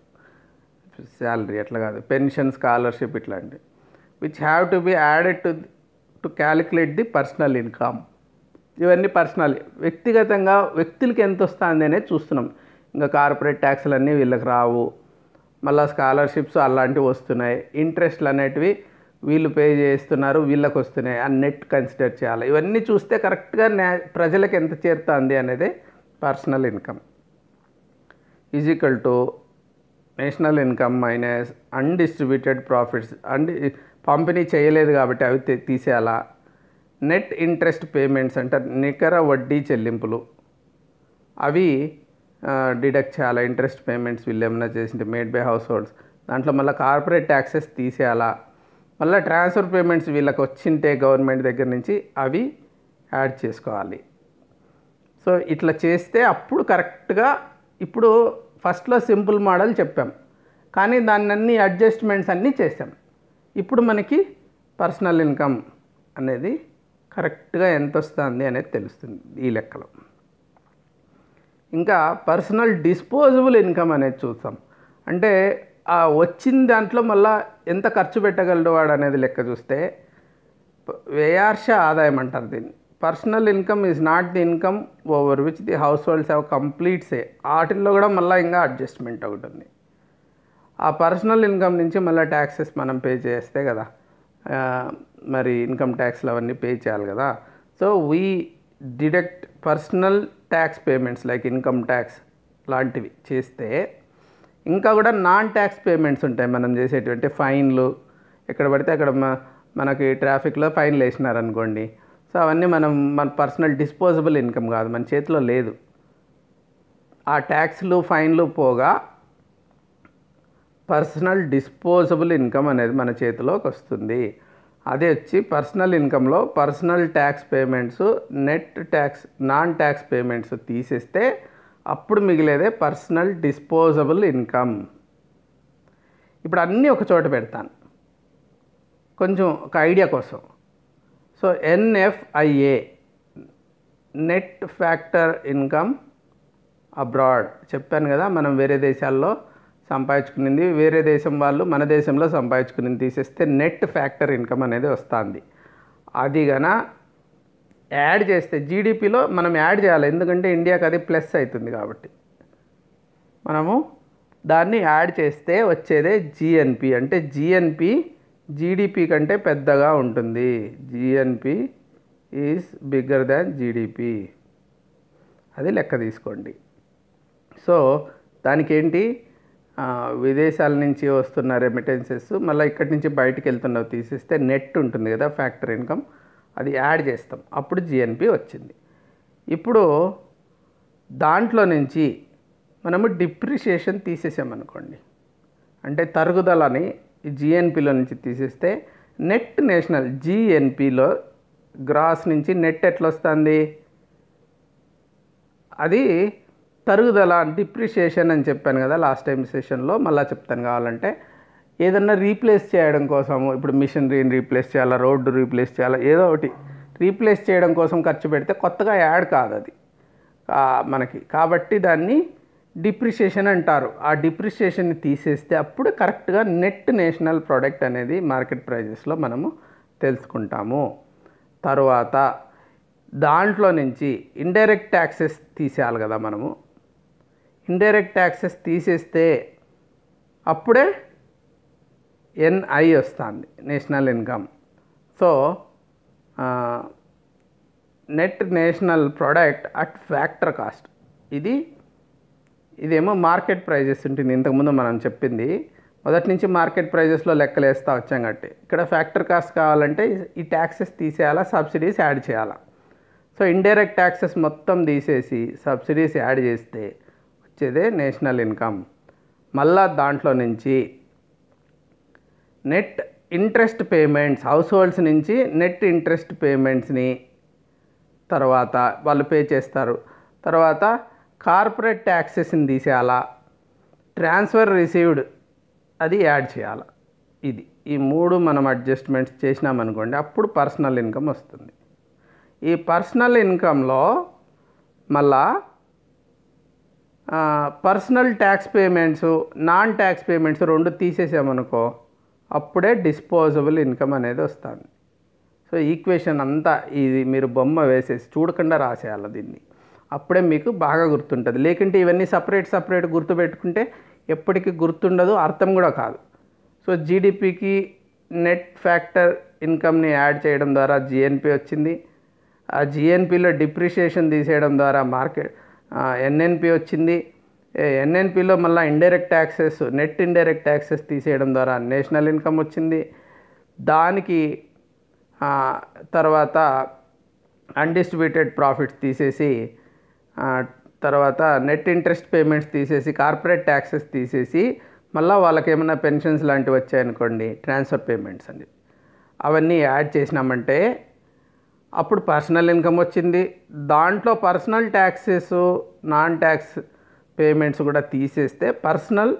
S1: salary అట్లా కాదు పెన్షన్ స్కాలర్షిప్ ఇట్లాంటి which have to be added to to calculate the personal income ఇవన్నీ పర్సనల్ వ్యక్తిగతంగా వ్యక్తులకి ఎంత వస్తుంది అనేది చూస్తున్నాం ఇంకా కార్పొరేట్ ట్యాక్స్లు అన్నీ వీళ్ళకి రావు మళ్ళీ స్కాలర్షిప్స్ అలాంటివి వస్తున్నాయి ఇంట్రెస్ట్లు అనేటివి వీళ్ళు పే చేస్తున్నారు వీళ్ళకి వస్తున్నాయి ఆ నెట్ కన్సిడర్ చేయాలి ఇవన్నీ చూస్తే కరెక్ట్గా ప్రజలకు ఎంత చేరుతుంది అనేది personal income is equal to national income minus undistributed profits and పంపిణీ చేయలేదు కాబట్టి అవి తీసేయాలా నెట్ ఇంట్రెస్ట్ పేమెంట్స్ అంటే నికర వడ్డీ చెల్లింపులు అవి డిడక్ట్ చేయాలా ఇంట్రెస్ట్ పేమెంట్స్ వీళ్ళు ఏమైనా చేసింటే మేడ్ బై హౌస్ హోల్డ్స్ దాంట్లో మళ్ళీ కార్పొరేట్ ట్యాక్సెస్ తీసేయాలా మళ్ళీ ట్రాన్స్ఫర్ పేమెంట్స్ వీళ్ళకి వచ్చింటే గవర్నమెంట్ దగ్గర నుంచి అవి యాడ్ చేసుకోవాలి సో ఇట్లా చేస్తే అప్పుడు కరెక్ట్గా ఇప్పుడు ఫస్ట్లో సింపుల్ మోడల్ చెప్పాం కానీ దాన్ని అన్ని అడ్జస్ట్మెంట్స్ అన్నీ చేసాం ఇప్పుడు మనకి పర్సనల్ ఇన్కమ్ అనేది కరెక్ట్గా ఎంత వస్తుంది అనేది తెలుస్తుంది ఈ లెక్కలో ఇంకా పర్సనల్ డిస్పోజబుల్ ఇన్కమ్ అనేది చూస్తాం అంటే ఆ వచ్చిన దాంట్లో మళ్ళా ఎంత ఖర్చు పెట్టగలడు వాడు అనేది లెక్క చూస్తే వేయార్ష ఆదాయం అంటారు దీన్ని personal income is not the income over which the households have complete say వాటిల్లో కూడా మళ్ళీ ఇంకా అడ్జస్ట్మెంట్ ఒకటి ఆ పర్సనల్ ఇన్కమ్ నుంచి మళ్ళీ ట్యాక్సెస్ మనం పే చేస్తే కదా మరి ఇన్కమ్ ట్యాక్స్లు అవన్నీ పే చేయాలి కదా so we deduct personal tax payments like income tax లాంటివి చేస్తే ఇంకా కూడా నాన్ ట్యాక్స్ పేమెంట్స్ ఉంటాయి మనం చేసేటువంటి ఫైన్లు ఎక్కడ పడితే అక్కడ మనకి ట్రాఫిక్లో ఫైన్లు వేసినారనుకోండి సో అవన్నీ మనం మన పర్సనల్ డిస్పోజబుల్ ఇన్కమ్ కాదు మన చేతిలో లేదు ఆ ట్యాక్స్లు ఫైన్లు పోగా పర్సనల్ డిస్పోజబుల్ ఇన్కమ్ అనేది మన చేతిలోకి వస్తుంది అదే వచ్చి పర్సనల్ ఇన్కంలో personal tax payments net tax non tax payments తీసేస్తే అప్పుడు మిగిలేదే పర్సనల్ డిస్పోజబుల్ ఇన్కమ్ ఇప్పుడు అన్నీ ఒక చోట పెడతాను కొంచెం ఒక ఐడియా కోసం so NFIA net factor income abroad చెప్పాను కదా మనం వేరే దేశాల్లో సంపాదించుకునింది వేరే దేశం వాళ్ళు మన దేశంలో సంపాదించుకునింది తీసేస్తే నెట్ ఫ్యాక్టర్ ఇన్కమ్ అనేది వస్తుంది అది గన యాడ్ చేస్తే జీడిపిలో మనం యాడ్ చేయాలి ఎందుకంటే ఇండియాకి అది ప్లస్ అవుతుంది కాబట్టి మనము దాన్ని యాడ్ చేస్తే వచ్చేదే జిఎన్పి అంటే జిఎన్పి జీడిపి కంటే పెద్దగా ఉంటుంది GNP is bigger than GDP అది లెక్క తీసుకోండి సో దానికి ఏంటి విదేశాల నుంచి వస్తున్న రెమిటెన్సెస్ మళ్ళీ ఇక్కడి నుంచి బయటకు వెళ్తున్నవి తీసేస్తే నెట్ ఉంటుంది కదా ఫ్యాక్టరీ ఇన్కమ్ అది యాడ్ చేస్తాం అప్పుడు జిఎన్పి వచ్చింది ఇప్పుడు దాంట్లో నుంచి మనము డిప్రిషియేషన్ తీసేసామనుకోండి అంటే తరుగుదలని ఈ జిఎన్పిలో నుంచి తీసేస్తే నెట్ నేషనల్ జిఎన్పిలో గ్రాస్ నుంచి నెట్ ఎట్లొస్తుంది అది తరుగుదల డిప్రిషియేషన్ అని చెప్పాను కదా లాస్ట్ టైం సెషన్లో మళ్ళీ చెప్తాను కావాలంటే ఏదన్నా రీప్లేస్ చేయడం కోసము ఇప్పుడు మిషనరీని రీప్లేస్ చేయాలా రోడ్డు రీప్లేస్ చేయాలా ఏదో ఒకటి రీప్లేస్ చేయడం కోసం ఖర్చు పెడితే కొత్తగా యాడ్ కాదు అది మనకి కాబట్టి దాన్ని డిప్రిషియేషన్ అంటారు ఆ డిప్రిషియేషన్ తీసేస్తే అప్పుడు కరెక్ట్గా నెట్ నేషనల్ ప్రోడక్ట్ అనేది మార్కెట్ ప్రైజెస్లో మనము తెలుసుకుంటాము తర్వాత దాంట్లో నుంచి ఇండైరెక్ట్ ట్యాక్సెస్ తీసేయాలి కదా మనము ఇండైరెక్ట్ ట్యాక్సెస్ తీసేస్తే అప్పుడే ఎన్ఐ వస్తుంది national income so net national product at factor cost ఇది ఇదేమో మార్కెట్ ప్రైజెస్ ఉంటుంది ఇంతకుముందు మనం చెప్పింది మొదటి నుంచి మార్కెట్ ప్రైజెస్లో లెక్కలు వేస్తూ వచ్చాం కాబట్టి ఇక్కడ ఫ్యాక్టర్ కాస్ట్ కావాలంటే ఈ ట్యాక్సెస్ తీసేయాలా సబ్సిడీస్ యాడ్ చేయాలా సో ఇండైరెక్ట్ ట్యాక్సెస్ మొత్తం తీసేసి సబ్సిడీస్ యాడ్ చేస్తే వచ్చేదే నేషనల్ ఇన్కమ్ మళ్ళా దాంట్లో నుంచి నెట్ ఇంట్రెస్ట్ పేమెంట్స్ హౌస్ హోల్డ్స్ నుంచి నెట్ ఇంట్రెస్ట్ పేమెంట్స్ని తర్వాత వాళ్ళు పే చేస్తారు తర్వాత కార్పొరేట్ ట్యాక్సెస్ని తీసేయాలా ట్రాన్స్ఫర్ రిసీవ్డ్ అది యాడ్ చేయాలి ఇది ఈ మూడు మనం అడ్జస్ట్మెంట్స్ చేసినామనుకోండి అప్పుడు పర్సనల్ ఇన్కమ్ వస్తుంది ఈ పర్సనల్ ఇన్కంలో మళ్ళా personal tax payments non tax payments రెండు తీసేసామనుకో అప్పుడే డిస్పోజబుల్ ఇన్కమ్ అనేది వస్తుంది సో ఈక్వేషన్ అంతా ఇది మీరు బొమ్మ వేసేసి చూడకుండా రాసేయాలి దీన్ని అప్పుడే మీకు బాగా గుర్తుంటుంది లేకుంటే ఇవన్నీ సపరేట్ సపరేట్ గుర్తుపెట్టుకుంటే ఎప్పటికీ గుర్తుండదు అర్థం కూడా కాదు సో జీడిపికి నెట్ ఫ్యాక్టర్ ఇన్కమ్ని యాడ్ చేయడం ద్వారా జిఎన్పి వచ్చింది ఆ జిఎన్పిలో డిప్రిషియేషన్ తీసేయడం ద్వారా మార్కెట్ ఎన్ఎన్పి వచ్చింది ఎన్ఎన్పిలో మళ్ళీ indirect taxes net indirect taxes తీసేయడం ద్వారా నేషనల్ ఇన్కమ్ వచ్చింది దానికి తర్వాత అన్డిస్ట్రిబ్యూటెడ్ ప్రాఫిట్స్ తీసేసి తర్వాత నెట్ ఇంట్రెస్ట్ పేమెంట్స్ తీసేసి కార్పొరేట్ ట్యాక్సెస్ తీసేసి మళ్ళీ వాళ్ళకి ఏమైనా పెన్షన్స్ లాంటివి వచ్చాయనుకోండి ట్రాన్స్ఫర్ పేమెంట్స్ అని అవన్నీ యాడ్ చేసినామంటే అప్పుడు పర్సనల్ ఇన్కమ్ వచ్చింది దాంట్లో personal taxes non tax payments కూడా తీసేస్తే పర్సనల్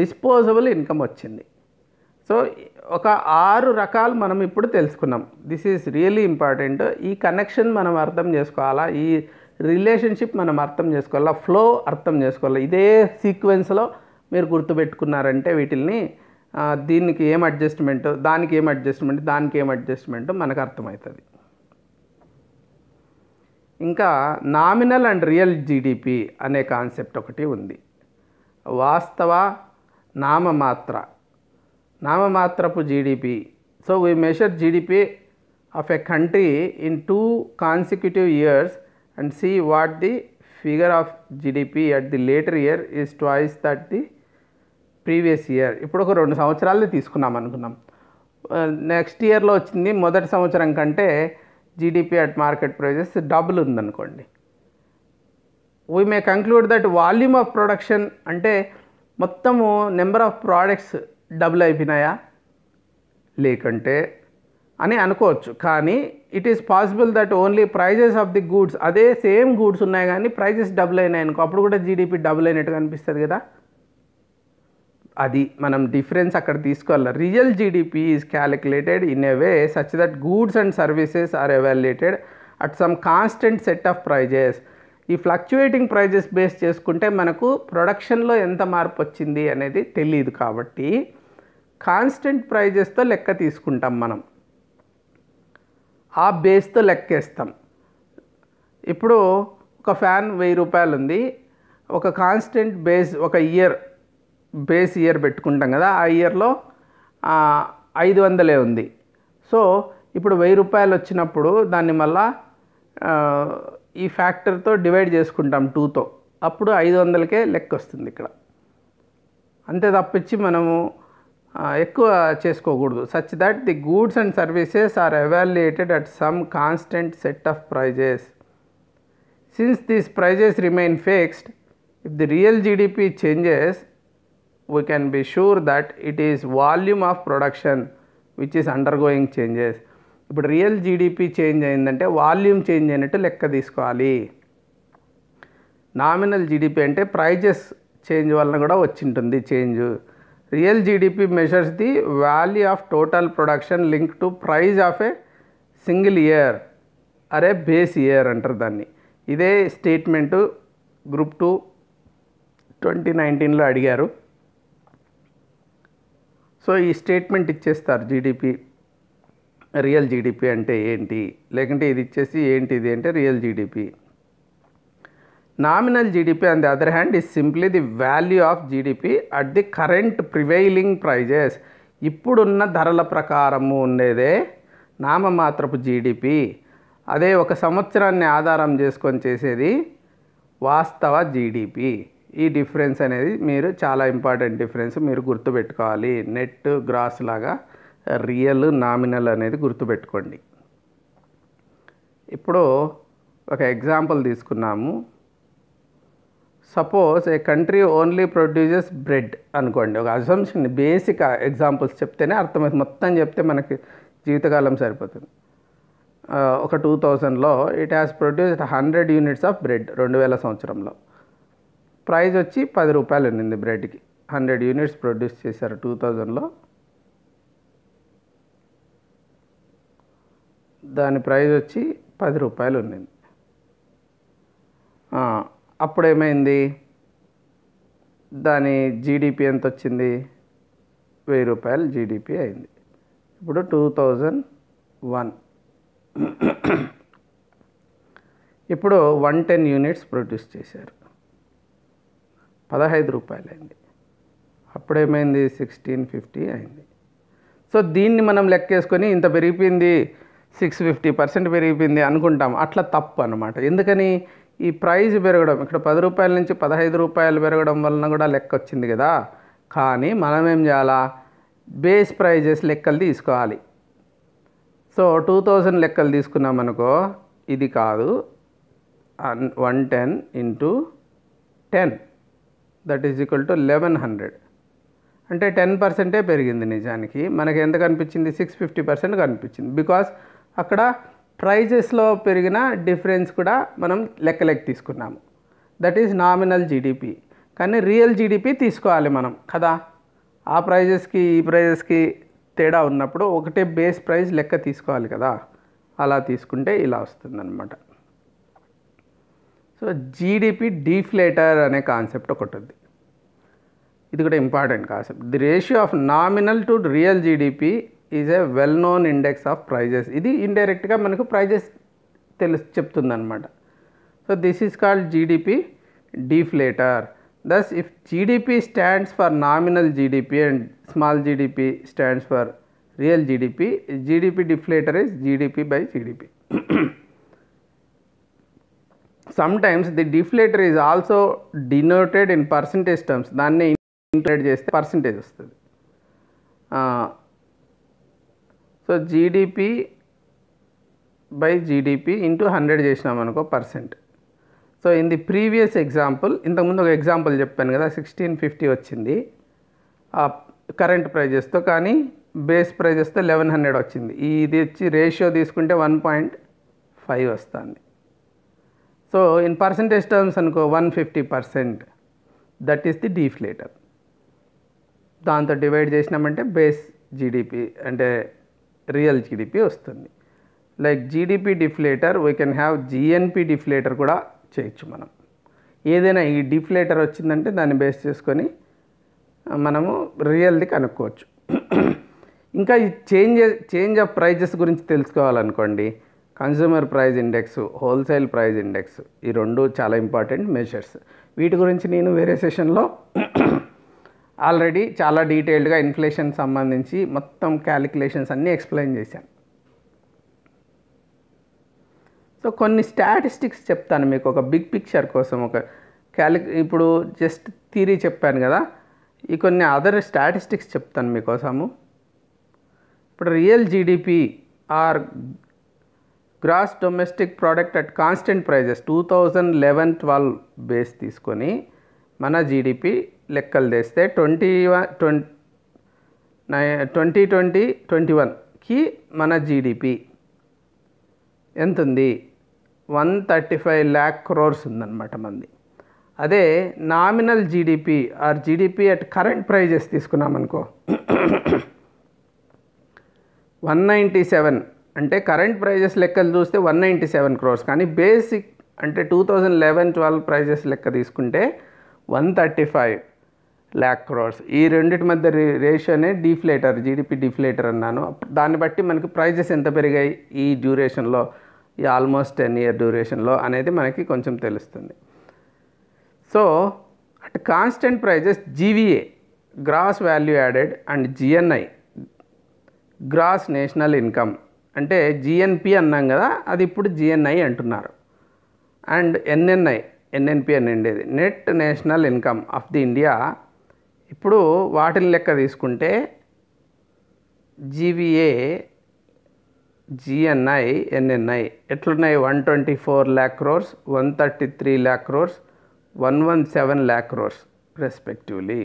S1: డిస్పోజబుల్ ఇన్కమ్ వచ్చింది సో ఒక ఆరు రకాలు మనం ఇప్పుడు తెలుసుకున్నాం దిస్ ఈజ్ రియలీ ఇంపార్టెంట్ ఈ కనెక్షన్ మనం అర్థం చేసుకోవాలా ఈ రిలేషన్షిప్ మనం అర్థం చేసుకోవాలా ఫ్లో అర్థం చేసుకోవాలి ఇదే సీక్వెన్స్లో మీరు గుర్తుపెట్టుకున్నారంటే వీటిల్ని దీనికి ఏం అడ్జస్ట్మెంట్ దానికి ఏం అడ్జస్ట్మెంట్ దానికి ఏం అడ్జస్ట్మెంట్ మనకు అర్థమవుతుంది ఇంకా నామినల్ అండ్ రియల్ జీడిపి అనే కాన్సెప్ట్ ఒకటి ఉంది వాస్తవ నామమాత్ర నామమాత్రపు GDP so we measure GDP of a country in two consecutive years and see what the figure of GDP at the later year is twice that the previous year ఇప్పుడు ఒక రెండు సంవత్సరాలే తీసుకున్నాం అనుకున్నాం నెక్స్ట్ ఇయర్లో వచ్చింది మొదటి సంవత్సరం కంటే GDP at market prices double ఉందనుకోండి we may conclude that volume of production అంటే మొత్తము నెంబర్ ఆఫ్ ప్రోడక్ట్స్ డబుల్ అయిపోయినాయా లేకంటే అని అనుకోవచ్చు కానీ it is possible that only prices of the goods అదే సేమ్ గూడ్స్ ఉన్నాయి కానీ ప్రైజెస్ డబుల్ అయినాయి అనుకో అప్పుడు కూడా జీడిపి డబుల్ అయినట్టు కనిపిస్తుంది కదా అది మనం డిఫరెన్స్ అక్కడ తీసుకోవాలి real GDP is calculated in a way such that goods and services are evaluated at some constant set of prices ఈ ఫ్లక్చువేటింగ్ ప్రైజెస్ బేస్ చేసుకుంటే మనకు ప్రొడక్షన్లో ఎంత మార్పు వచ్చింది అనేది తెలియదు కాబట్టి కాన్స్టెంట్ ప్రైజెస్తో లెక్క తీసుకుంటాం మనం ఆ బేస్తో లెక్కేస్తాం ఇప్పుడు ఒక ఫ్యాన్ వెయ్యి రూపాయలు ఉంది ఒక కాన్స్టెంట్ బేస్ ఒక ఇయర్ బేస్ ఇయర్ పెట్టుకుంటాం కదా ఆ ఇయర్లో ఐదు వందలే ఉంది సో ఇప్పుడు వెయ్యి రూపాయలు వచ్చినప్పుడు దాన్ని మళ్ళా ఈ ఫ్యాక్టర్తో డివైడ్ చేసుకుంటాం టూతో అప్పుడు ఐదు వందలకే లెక్క వస్తుంది ఇక్కడ అంతే తప్పించి మనము ఎక్కువ చేసుకోకూడదు such that the goods and services are evaluated at some constant set of prices since these prices remain fixed if the real GDP changes we can be sure that it is volume of production which is undergoing changes ఇప్పుడు రియల్ జీడిపి చేంజ్ అయిందంటే వాల్యూమ్ చేంజ్ అయినట్టు లెక్క తీసుకోవాలి నామినల్ జీడిపి అంటే ప్రైజెస్ చేంజ్ వలన కూడా వచ్చింటుంది change real GDP measures the value of total production link to price of a single year అరే బేస్ ఇయర్ అంటారు దాన్ని ఇదే స్టేట్మెంటు గ్రూప్ టూ ట్వంటీ నైన్టీన్లో అడిగారు సో ఈ స్టేట్మెంట్ ఇచ్చేస్తారు జీడిపి రియల్ జీడిపి అంటే ఏంటి లేకుంటే ఇది ఇచ్చేసి ఏంటి ఇది అంటే real GDP nominal GDP on the other hand is simply the value of GDP at the current prevailing prices ఇప్పుడున్న ధరల ప్రకారము ఉండేదే నామమాత్రపు జీడిపి అదే ఒక సంవత్సరాన్ని ఆధారం చేసుకొని చేసేది వాస్తవ జీడిపి ఈ డిఫరెన్స్ అనేది మీరు చాలా ఇంపార్టెంట్ డిఫరెన్స్ మీరు గుర్తుపెట్టుకోవాలి నెట్ గ్రాస్ లాగా రియల్ నామినల్ అనేది గుర్తుపెట్టుకోండి ఇప్పుడు ఒక ఎగ్జాంపుల్ తీసుకున్నాము suppose a country only produces bread అనుకోండి ఒక అజంప్షన్ బేసిక్ ఎగ్జాంపుల్స్ చెప్తేనే అర్థమైంది మొత్తం చెప్తే మనకి జీవితకాలం సరిపోతుంది ఒక టూ థౌజండ్లో it has produced hundred units of bread రెండు వేల సంవత్సరంలో ప్రైజ్ వచ్చి పది రూపాయలు ఉన్నింది బ్రెడ్కి హండ్రెడ్ యూనిట్స్ ప్రొడ్యూస్ చేశారు టూ థౌజండ్లో దాని ప్రైజ్ వచ్చి పది రూపాయలు ఉన్నింది అప్పుడు ఏమైంది దాని జీడిపి ఎంత వచ్చింది వెయ్యి రూపాయలు జీడిపి అయింది ఇప్పుడు టూ థౌజండ్ వన్ ఇప్పుడు వన్ టెన్ యూనిట్స్ ప్రొడ్యూస్ చేశారు పదహైదు రూపాయలు అయింది అప్పుడేమైంది సిక్స్టీన్ ఫిఫ్టీ అయింది సో దీన్ని మనం లెక్కేసుకొని ఇంత పెరిగిపోయింది సిక్స్ ఫిఫ్టీ పర్సెంట్ పెరిగిపోయింది అనుకుంటాం అట్లా తప్పు అనమాట ఎందుకని ఈ ప్రైజ్ పెరగడం ఇక్కడ పది రూపాయల నుంచి పదహైదు రూపాయలు పెరగడం వలన కూడా లెక్క వచ్చింది కదా కానీ మనం ఏం చేయాలా బేస్ ప్రైజెస్ లెక్కలు తీసుకోవాలి సో టూ థౌజండ్ లెక్కలు తీసుకున్నాం అనుకో ఇది కాదు one ten into ten that is equal to eleven hundred అంటే టెన్ పర్సెంటే పెరిగింది నిజానికి మనకి ఎంత కనిపించింది సిక్స్ ఫిఫ్టీ పర్సెంట్ కనిపించింది బికాస్ అక్కడ ప్రైజెస్లో పెరిగిన డిఫరెన్స్ కూడా మనం లెక్క తీసుకున్నాము దట్ ఈజ్ నామినల్ జీడిపి కానీ రియల్ జీడిపి తీసుకోవాలి మనం కదా ఆ ప్రైజెస్కి ఈ ప్రైజెస్కి తేడా ఉన్నప్పుడు ఒకటే బేస్ ప్రైస్ లెక్క తీసుకోవాలి కదా అలా తీసుకుంటే ఇలా వస్తుందన్నమాట సో జీడిపి డీఫ్లేటర్ అనే కాన్సెప్ట్ ఒకటి ఉంది ఇది కూడా important concept the ratio of nominal to real GDP is a well known index of prices idi indirect ga manaku prices telus cheptundannamata so this is called gdp deflator thus if gdp stands for nominal gdp and small gdp stands for real gdp gdp deflator is gdp by gdp sometimes the deflator is also denoted in percentage terms danne inflate chesthe percentage vastadi so GDP by GDP into hundred చేసినాం అనుకో percent so in the previous example ఇంతకుముందు ఒక ఎగ్జాంపుల్ చెప్పాను కదా సిక్స్టీన్ ఫిఫ్టీ వచ్చింది కరెంట్ ప్రైజెస్తో కానీ బేస్ ప్రైజెస్తో లెవెన్ హండ్రెడ్ వచ్చింది ఇది వచ్చి రేషియో తీసుకుంటే వన్ పాయింట్ ఫైవ్ వస్తుంది సో ఇన్ పర్సంటేజ్ టర్మ్స్ అనుకో one fifty percent that is the deflator దాంతో డివైడ్ చేసినామంటే బేస్ జీడిపి అంటే రియల్ జీడిపి వస్తుంది like GDP deflator we can have GNP deflator కూడా చేయొచ్చు మనం ఏదైనా ఈ డిఫ్లేటర్ వచ్చిందంటే దాన్ని బేస్ చేసుకొని మనము రియల్ది కనుక్కోవచ్చు ఇంకా ఈ చేంజ్ చేంజ్ ఆఫ్ ప్రైజెస్ గురించి తెలుసుకోవాలనుకోండి consumer price index wholesale price index ఈ రెండు చాలా ఇంపార్టెంట్ మెషర్స్ వీటి గురించి నేను వేరే సెషన్లో ఆల్రెడీ చాలా డీటెయిల్డ్గా ఇన్ఫ్లేషన్ సంబంధించి మొత్తం క్యాలిక్యులేషన్స్ అన్నీ ఎక్స్ప్లెయిన్ చేశాను సో కొన్ని స్టాటిస్టిక్స్ చెప్తాను మీకు ఒక బిగ్ పిక్చర్ కోసం ఒక క్యాలి ఇప్పుడు జస్ట్ థీరీ చెప్పాను కదా ఈ కొన్ని అదర్ స్టాటిస్టిక్స్ చెప్తాను మీకోసము ఇప్పుడు real GDP or gross domestic product at constant prices two thousand eleven twelve base తీసుకొని మన జీడిపి లెక్కలు తెస్తే twenty one twenty twenty twenty twenty వన్కి మన జీడిపి ఎంత ఉంది one thirty five lakh crores ఉందన్నమాట మంది అదే nominal GDP or GDP at current prices తీసుకున్నామనుకో వన్ నైంటీ సెవెన్ అంటే కరెంట్ ప్రైజెస్ లెక్కలు చూస్తే వన్ నైంటీ సెవెన్ క్రోర్స్ కానీ బేసిక్ అంటే two thousand eleven twelve prices లెక్క తీసుకుంటే one thirty five lakh crores ఈ రెండింటి మధ్య రే రేషియోనే డిఫ్లేటర్ జీడిపి డిఫ్లేటర్ అన్నాను దాన్ని బట్టి మనకి ప్రైజెస్ ఎంత పెరిగాయి ఈ డ్యూరేషన్లో ఈ ఆల్మోస్ట్ టెన్ ఇయర్ డ్యూరేషన్లో అనేది మనకి కొంచెం తెలుస్తుంది so at constant prices GVA gross value added and GNI gross national income అంటే జిఎన్పి అన్నాం కదా అది ఇప్పుడు జిఎన్ఐ అంటున్నారు అండ్ ఎన్ఎన్ఐ ఎన్ఎన్పి అని ఉండేది net national income of the India ఇప్పుడు వాటిని లెక్క తీసుకుంటే జీబీఏ జిఎన్ఐ ఎన్ఎన్ఐ ఎట్లున్నాయి one twenty four lakh crores one thirty three lakh crores one one seven lakh crores respectively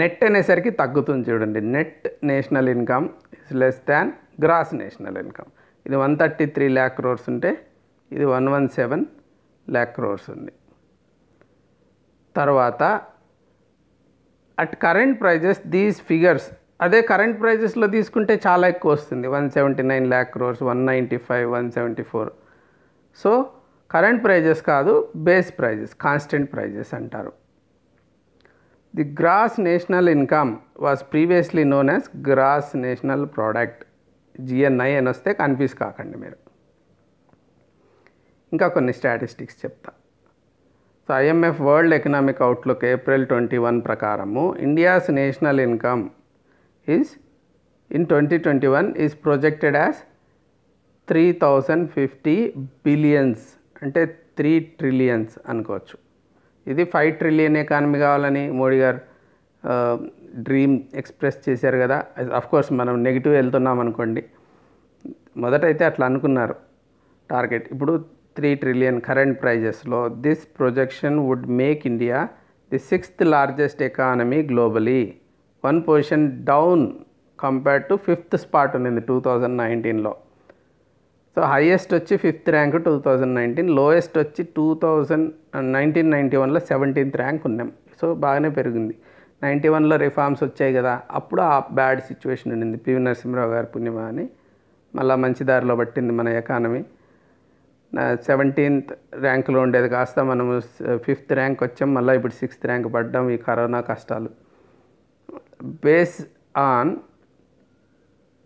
S1: net అనేసరికి తగ్గుతుంది చూడండి net national income is less than gross national income ఇది one thirty three lakh crores ఉంటే ఇది one one seven lakh crores ఉంది తర్వాత at current prices these figures అదే కరెంట్ ప్రైజెస్లో తీసుకుంటే చాలా ఎక్కువ వస్తుంది one seventy nine lakh crores one ninety five one seventy four so current prices కాదు బేస్ ప్రైజెస్ కాన్స్టెంట్ ప్రైజెస్ అంటారు the gross national income was previously known as gross national product GNI అని వస్తే కన్ఫ్యూజ్ కాకండి మీరు ఇంకా కొన్ని స్టాటిస్టిక్స్ చెప్తా so IMF world economic outlook April twenty one ప్రకారము India's national income is in twenty twenty one is projected as three thousand fifty billions అంటే త్రీ ట్రిలియన్స్ అనుకోవచ్చు ఇది ఫైవ్ ట్రిలియన్ ఎకానమీ కావాలని మోడీ గారు డ్రీమ్ ఎక్స్ప్రెస్ చేశారు కదా కోర్స్ మనం నెగిటివ్ వెళ్తున్నాం అనుకోండి మొదటైతే అట్లా అనుకున్నారు టార్గెట్ ఇప్పుడు త్రీ ట్రిలియన్ కరెంట్ ప్రైజెస్లో this projection would make India the sixth largest economy globally one position down compared to fifth spot ఉండింది టూ థౌజండ్ నైన్టీన్లో సో హైయెస్ట్ వచ్చి fifth rank two thousand nineteen lowest వచ్చి టూ థౌజండ్ నైన్టీన్ నైంటీ వన్లో సెవెంటీన్త్ ర్యాంక్ ఉన్నాం సో బాగానే పెరిగింది నైంటీ వన్లో రిఫార్మ్స్ వచ్చాయి కదా అప్పుడు ఆ బ్యాడ్ సిచ్యువేషన్ ఉండింది పివి నరసింహరావు గారి పుణ్యమా అని మళ్ళీ మంచి దారిలో పట్టింది మన ఎకానమీ సెవెంటీన్త్ ర్యాంకులో ఉండేది కాస్త మనము ఫిఫ్త్ ర్యాంక్ వచ్చాం మళ్ళీ ఇప్పుడు సిక్స్త్ ర్యాంక్ పడ్డాం ఈ కరోనా కష్టాలు base on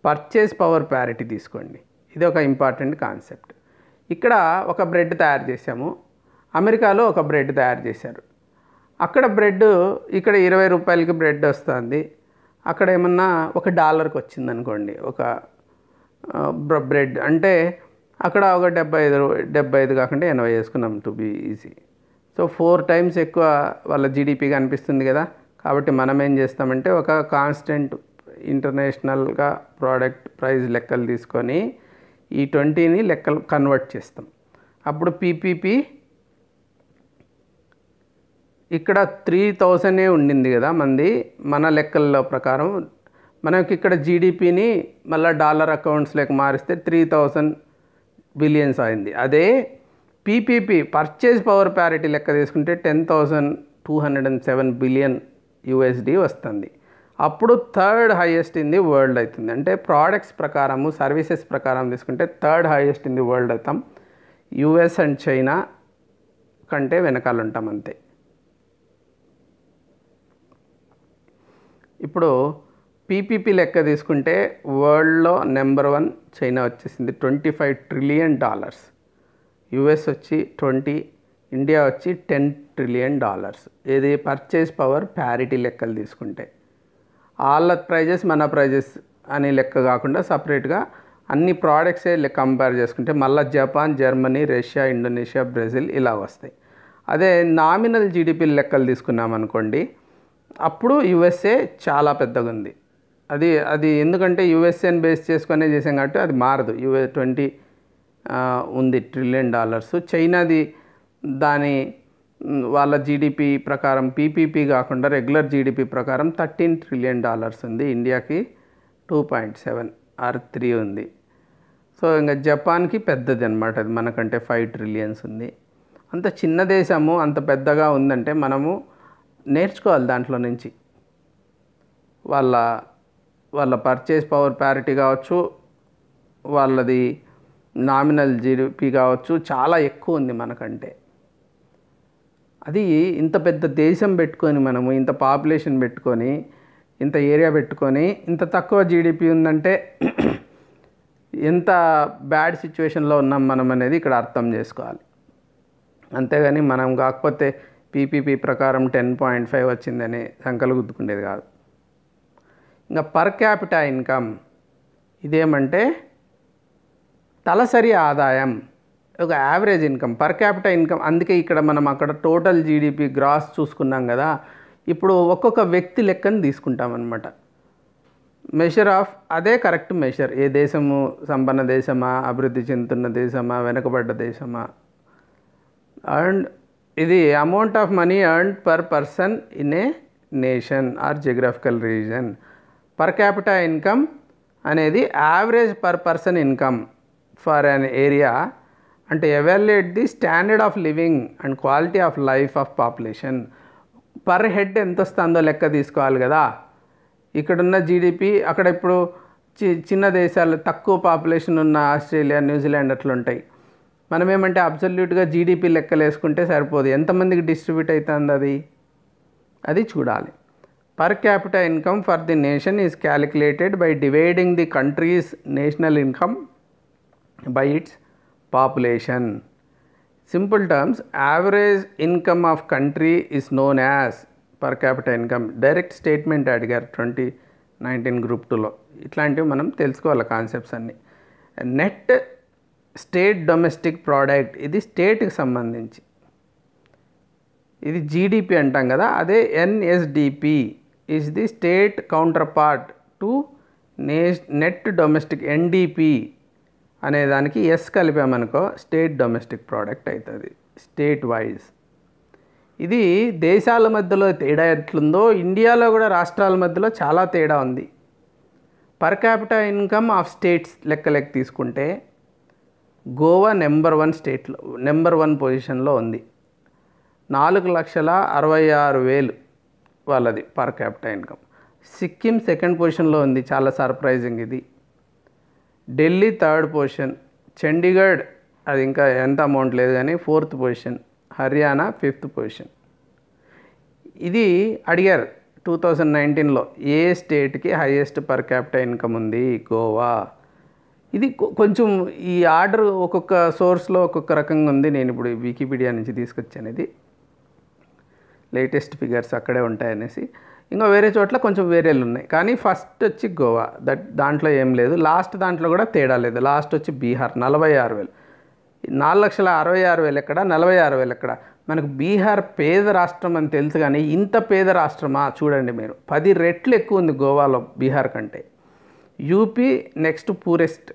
S1: purchase power parity తీసుకోండి ఇది ఒక ఇంపార్టెంట్ కాన్సెప్ట్ ఇక్కడ ఒక బ్రెడ్ తయారు చేశాము అమెరికాలో ఒక బ్రెడ్ తయారు చేశారు అక్కడ బ్రెడ్ ఇక్కడ ఇరవై రూపాయలకి బ్రెడ్ వస్తుంది అక్కడ ఏమన్నా ఒక డాలర్కి వచ్చిందనుకోండి ఒక బ్రెడ్ అంటే అక్కడ ఒక డెబ్బై ఐదు డెబ్బై ఐదు కాకుండా ఎనభై వేసుకున్నాం to be easy so four times ఎక్కువ వాళ్ళ జీడిపి కనిపిస్తుంది కదా కాబట్టి మనం ఏం చేస్తామంటే ఒక కాన్స్టెంట్ ఇంటర్నేషనల్గా ప్రోడక్ట్ ప్రైస్ లెక్కలు తీసుకొని ఈ ట్వంటీని లెక్కలు కన్వర్ట్ చేస్తాం అప్పుడు పీపీపీ ఇక్కడ త్రీ థౌజండే ఉండింది కదా మంది మన లెక్కల ప్రకారం మనకి ఇక్కడ జీడిపిని మళ్ళీ డాలర్ అకౌంట్స్ లెక్క మారిస్తే త్రీ థౌజండ్ బిలియన్స్ అయింది అదే పీపీపీ పర్చేజ్ పవర్ ప్యారిటీ లెక్క తీసుకుంటే ten thousand two hundred and seven billion USD వస్తుంది అప్పుడు third highest in the world అవుతుంది అంటే ప్రోడక్ట్స్ ప్రకారము సర్వీసెస్ ప్రకారం తీసుకుంటే third highest in the world అవుతాం యుఎస్ అండ్ చైనా కంటే వెనకాల ఉంటాం అంతే ఇప్పుడు పీపీపీ లెక్క తీసుకుంటే వరల్డ్లో నెంబర్ వన్ చైనా వచ్చేసింది twenty five trillion dollars US వచ్చి ట్వంటీ ఇండియా వచ్చి టెన్ ట్రిలియన్ డాలర్స్ ఇది పర్చేస్ పవర్ ప్యారిటీ లెక్కలు తీసుకుంటే వాళ్ళ ప్రైజెస్ మన ప్రైజెస్ అనే లెక్క కాకుండా సపరేట్గా అన్ని ప్రోడక్ట్సే కంపేర్ చేసుకుంటే మళ్ళీ Japan Germany Russia Indonesia Brazil ఇలా వస్తాయి అదే నామినల్ జీడిపి లెక్కలు తీసుకున్నాం అనుకోండి అప్పుడు యుఎస్ఏ చాలా పెద్దగా ఉంది అది అది ఎందుకంటే యుఎస్ఏని బేస్ చేసుకునే చేసాం కాబట్టి అది మారదు యుఎస్ ట్వంటీ ఉంది ట్రిలియన్ డాలర్స్ చైనాది దాని వాళ్ళ జీడిపి ప్రకారం పీపీపీ కాకుండా రెగ్యులర్ జీడిపి ప్రకారం థర్టీన్ ట్రిలియన్ డాలర్స్ ఉంది ఇండియాకి two point seven or three ఉంది సో ఇంకా జపాన్కి పెద్దది అనమాట అది మనకంటే ఫైవ్ ట్రిలియన్స్ ఉంది అంత చిన్న దేశము అంత పెద్దగా ఉందంటే మనము నేర్చుకోవాలి దాంట్లో నుంచి వాళ్ళ వాళ్ళ పర్చేస్ పవర్ ప్యారిటీ కావచ్చు వాళ్ళది నామినల్ జీడిపి కావచ్చు చాలా ఎక్కువ ఉంది మనకంటే అది ఇంత పెద్ద దేశం పెట్టుకొని మనము ఇంత పాపులేషన్ పెట్టుకొని ఇంత ఏరియా పెట్టుకొని ఇంత తక్కువ జీడిపి ఉందంటే ఎంత బ్యాడ్ సిచ్యువేషన్లో ఉన్నాం మనం అనేది ఇక్కడ అర్థం చేసుకోవాలి అంతేగాని మనం కాకపోతే పీపీపీ ప్రకారం టెన్ పాయింట్ ఫైవ్ వచ్చిందని సంకలు గుద్దుకుండేది కాదు ఇంకా పర్ క్యాపిటా ఇన్కమ్ ఇదేమంటే తలసరి ఆదాయం ఒక average income per capita income అందుకే ఇక్కడ మనం అక్కడ టోటల్ జీడిపి గ్రాస్ చూసుకున్నాం కదా ఇప్పుడు ఒక్కొక్క వ్యక్తి లెక్కను తీసుకుంటాం అనమాట మెషర్ ఆఫ్ అదే కరెక్ట్ మెషర్ ఏ దేశము సంపన్న దేశమా అభివృద్ధి చెందుతున్న దేశమా వెనుకబడ్డ దేశమా అండ్ ఇది amount of money earn per person in a nation or geographical region per capita income అనేది average per person income for an area అంటే evaluate the standard of living and quality of life of population per head ఎంత వస్తుందో లెక్క తీసుకోవాలి కదా ఇక్కడున్న జీడిపి అక్కడ ఇప్పుడు చి చిన్న దేశాలు తక్కువ పాపులేషన్ ఉన్న ఆస్ట్రేలియా న్యూజిలాండ్ అట్లా ఉంటాయి మనం ఏమంటే అబ్సల్యూట్గా జీడిపి లెక్కలు వేసుకుంటే సరిపోదు ఎంతమందికి డిస్ట్రిబ్యూట్ అవుతుంది అది అది చూడాలి per capita income for the nation is calculated by dividing the country's national income by its population. Simple terms, average income of country is known as per capita income. Direct statement అడిగారు ట్వంటీ నైన్టీన్ గ్రూప్ టూలో ఇట్లాంటివి మనం తెలుసుకోవాలి కాన్సెప్ట్స్ అన్నీ నెట్ స్టేట్ డొమెస్టిక్ ప్రోడక్ట్ ఇది స్టేట్కి సంబంధించి ఇది జీడిపి అంటాం కదా అదే NSDP is the state counterpart to net domestic NDP అనే దానికి ఎస్ కలిపామనుకో స్టేట్ డొమెస్టిక్ ప్రోడక్ట్ అవుతుంది స్టేట్ వైజ్ ఇది దేశాల మధ్యలో తేడా ఎట్లుందో ఇండియాలో కూడా రాష్ట్రాల మధ్యలో చాలా తేడా ఉంది per capital income of states లెక్కలెక్క తీసుకుంటే గోవా నెంబర్ వన్ స్టేట్లో నెంబర్ వన్ పొజిషన్లో ఉంది నాలుగు లక్షల అరవై ఆరు వేలు వాళ్ళది per capital income Sikkim second పొజిషన్లో ఉంది చాలా సర్ప్రైజింగ్ ఇది ఢిల్లీ థర్డ్ పొజిషన్ చండీగఢ్ అది ఇంకా ఎంత అమౌంట్ లేదు కానీ fourth position Haryana fifth position ఇది అడిగారు టూ థౌజండ్ నైన్టీన్లో ఏ స్టేట్కి హైయెస్ట్ పర్ క్యాపిటల్ ఇన్కమ్ ఉంది గోవా ఇది కొంచెం ఈ ఆర్డర్ ఒక్కొక్క సోర్స్లో ఒక్కొక్క రకంగా ఉంది నేను ఇప్పుడు వికీపీడియా నుంచి తీసుకొచ్చాను ఇది లేటెస్ట్ ఫిగర్స్ అక్కడే ఉంటాయనేసి ఇంకా వేరే చోట్ల కొంచెం వేరేలు ఉన్నాయి కానీ ఫస్ట్ వచ్చి గోవా దట్ దాంట్లో ఏం లేదు లాస్ట్ దాంట్లో కూడా తేడా లేదు లాస్ట్ వచ్చి బీహార్ నలభై ఆరు వేలు నాలుగు లక్షల అరవై ఆరు వేలు ఎక్కడ నలభై ఆరు వేలు ఎక్కడ మనకు బీహార్ పేద రాష్ట్రం అని తెలుసు కానీ ఇంత పేద రాష్ట్రమా చూడండి మీరు పది రెట్లు ఎక్కువ ఉంది గోవాలో బీహార్ కంటే UP next poorest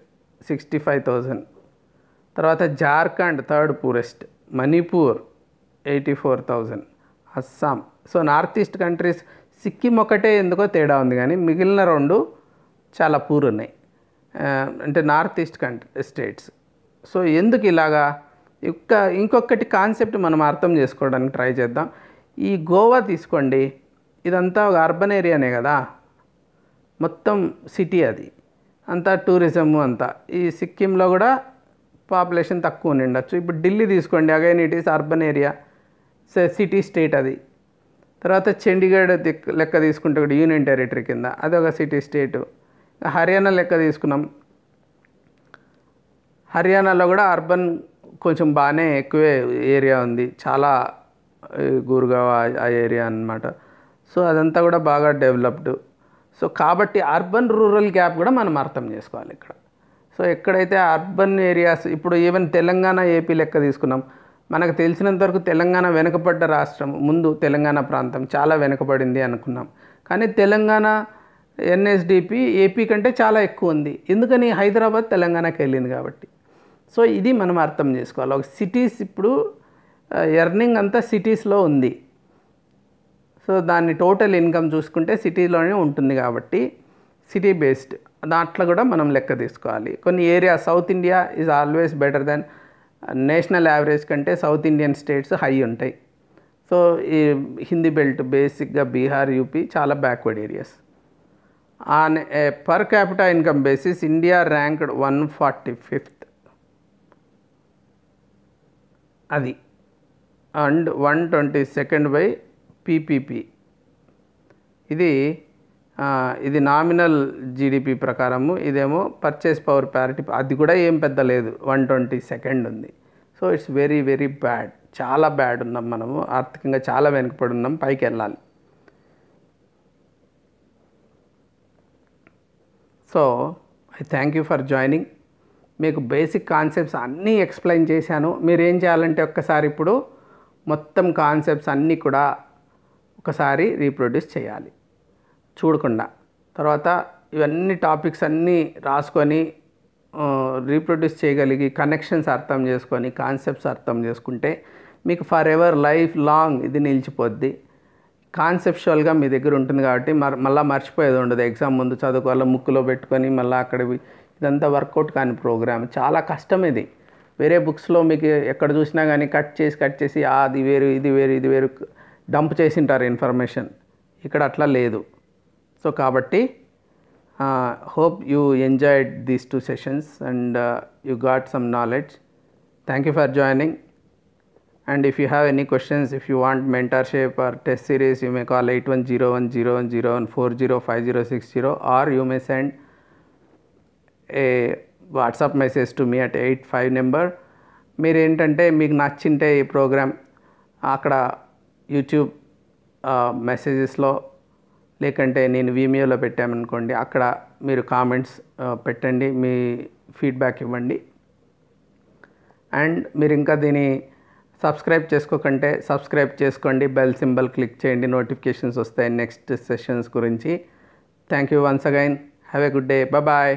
S1: sixty five thousand తర్వాత Jharkhand third poorest Manipur eighty four thousand Assam so north east countries Sikkim ఒకటే ఎందుకో తేడా ఉంది కానీ మిగిలిన రెండు చాలా పూర్ ఉన్నాయి అంటే north east country states so ఎందుకు ఇలాగా ఇక ఇంకొకటి కాన్సెప్ట్ మనం అర్థం చేసుకోవడానికి ట్రై చేద్దాం ఈ గోవా తీసుకోండి ఇదంతా ఒక అర్బన్ ఏరియానే కదా మొత్తం సిటీ అది అంతా టూరిజం అంతా ఈ సిక్కింలో కూడా పాపులేషన్ తక్కువ ఉండొచ్చు ఇప్పుడు ఢిల్లీ తీసుకోండి again it is urban area city state అది తర్వాత చండీగఢ్ లెక్క తీసుకుంటే ఒకటి యూనియన్ టెరిటరీ కింద అది ఒక సిటీ స్టేటు హర్యానా లెక్క తీసుకున్నాం హర్యానాలో కూడా అర్బన్ కొంచెం బాగానే ఎక్కువే ఏరియా ఉంది చాలా గురుగావ్ ఆ ఏరియా అనమాట సో అదంతా కూడా బాగా డెవలప్డ్ సో కాబట్టి అర్బన్ రూరల్ గ్యాప్ కూడా మనం అర్థం చేసుకోవాలి ఇక్కడ సో ఎక్కడైతే అర్బన్ ఏరియాస్ ఇప్పుడు ఈవెన్ తెలంగాణ ఏపీ లెక్క తీసుకున్నాం మనకు తెలిసినంత వరకు తెలంగాణ వెనుకబడ్డ రాష్ట్రం ముందు తెలంగాణ ప్రాంతం చాలా వెనుకబడింది అనుకున్నాం కానీ తెలంగాణ ఎన్ఎస్డిపి ఏపీ కంటే చాలా ఎక్కువ ఉంది ఎందుకని హైదరాబాద్ తెలంగాణకి వెళ్ళింది కాబట్టి సో ఇది మనం అర్థం చేసుకోవాలి ఒక సిటీస్ ఇప్పుడు ఎర్నింగ్ అంతా సిటీస్లో ఉంది సో దాన్ని టోటల్ ఇన్కమ్ చూసుకుంటే సిటీలోనే ఉంటుంది కాబట్టి సిటీ బేస్డ్ దాంట్లో కూడా మనం లెక్క తీసుకోవాలి కొన్ని area south India is always better than national average కంటే సౌత్ ఇండియన్ స్టేట్స్ హై ఉంటాయి సో ఈ హిందీ బెల్ట్ బేసిక్గా బీహార్ యూపీ చాలా backward areas on a per capita income basis India ranked one forty fifth అది and one twenty second by PPP ఇది ఇది నామినల్ జీడిపి ప్రకారము ఇదేమో పర్చేస్ పవర్ ప్యారిటీ అది కూడా ఏం పెద్ద లేదు వన్ ట్వంటీ సెకండ్ ఉంది so it's very very bad చాలా బ్యాడ్ ఉన్నాం మనము ఆర్థికంగా చాలా వెనుకబడి ఉన్నాం పైకి వెళ్ళాలి so I thank you for joining మీకు బేసిక్ కాన్సెప్ట్స్ అన్నీ ఎక్స్ప్లెయిన్ చేశాను మీరు ఏం చేయాలంటే ఒక్కసారి ఇప్పుడు మొత్తం కాన్సెప్ట్స్ అన్నీ కూడా ఒకసారి రీప్రొడ్యూస్ చేయాలి చూడకుండా తర్వాత ఇవన్నీ టాపిక్స్ అన్నీ రాసుకొని రీప్రొడ్యూస్ చేయగలిగి కనెక్షన్స్ అర్థం చేసుకొని కాన్సెప్ట్స్ అర్థం చేసుకుంటే మీకు ఫర్ ఎవర్ లైఫ్ లాంగ్ ఇది నిలిచిపోద్ది కాన్సెప్చువల్గా మీ దగ్గర ఉంటుంది కాబట్టి మర మళ్ళీ మర్చిపోయేది ఉండదు ఎగ్జామ్ ముందు చదువుకోవాలి ముక్కులో పెట్టుకొని మళ్ళీ అక్కడ ఇదంతా వర్కౌట్ కాని ప్రోగ్రామ్ చాలా కష్టం ఇది వేరే బుక్స్లో మీకు ఎక్కడ చూసినా కానీ కట్ చేసి కట్ చేసి అది వేరు ఇది వేరు ఇది వేరు డంప్ చేసింటారు ఇన్ఫర్మేషన్ ఇక్కడ అట్లా లేదు కాబట్టి ఆ hope you enjoyed this two sessions and you got some knowledge thank you for Joining and if you have any questions if you want mentorship or test series you may call 81010101405060 or you may send a WhatsApp message to me at 85 number మేరేంటంటే మీకు నచ్చితే ఈ ప్రోగ్రామ్ అక్కడ YouTube మెసేजेस లో లేకంటే నేను వీమియోలో పెట్టామనుకోండి అక్కడ మీరు కామెంట్స్ పెట్టండి మీ ఫీడ్బ్యాక్ ఇవ్వండి అండ్ మీరు ఇంకా దీన్ని సబ్స్క్రైబ్ చేసుకోకంటే సబ్స్క్రైబ్ చేసుకోండి బెల్ సింబల్ క్లిక్ చేయండి నోటిఫికేషన్స్ వస్తాయి నెక్స్ట్ సెషన్స్ గురించి thank you once again have a good day bye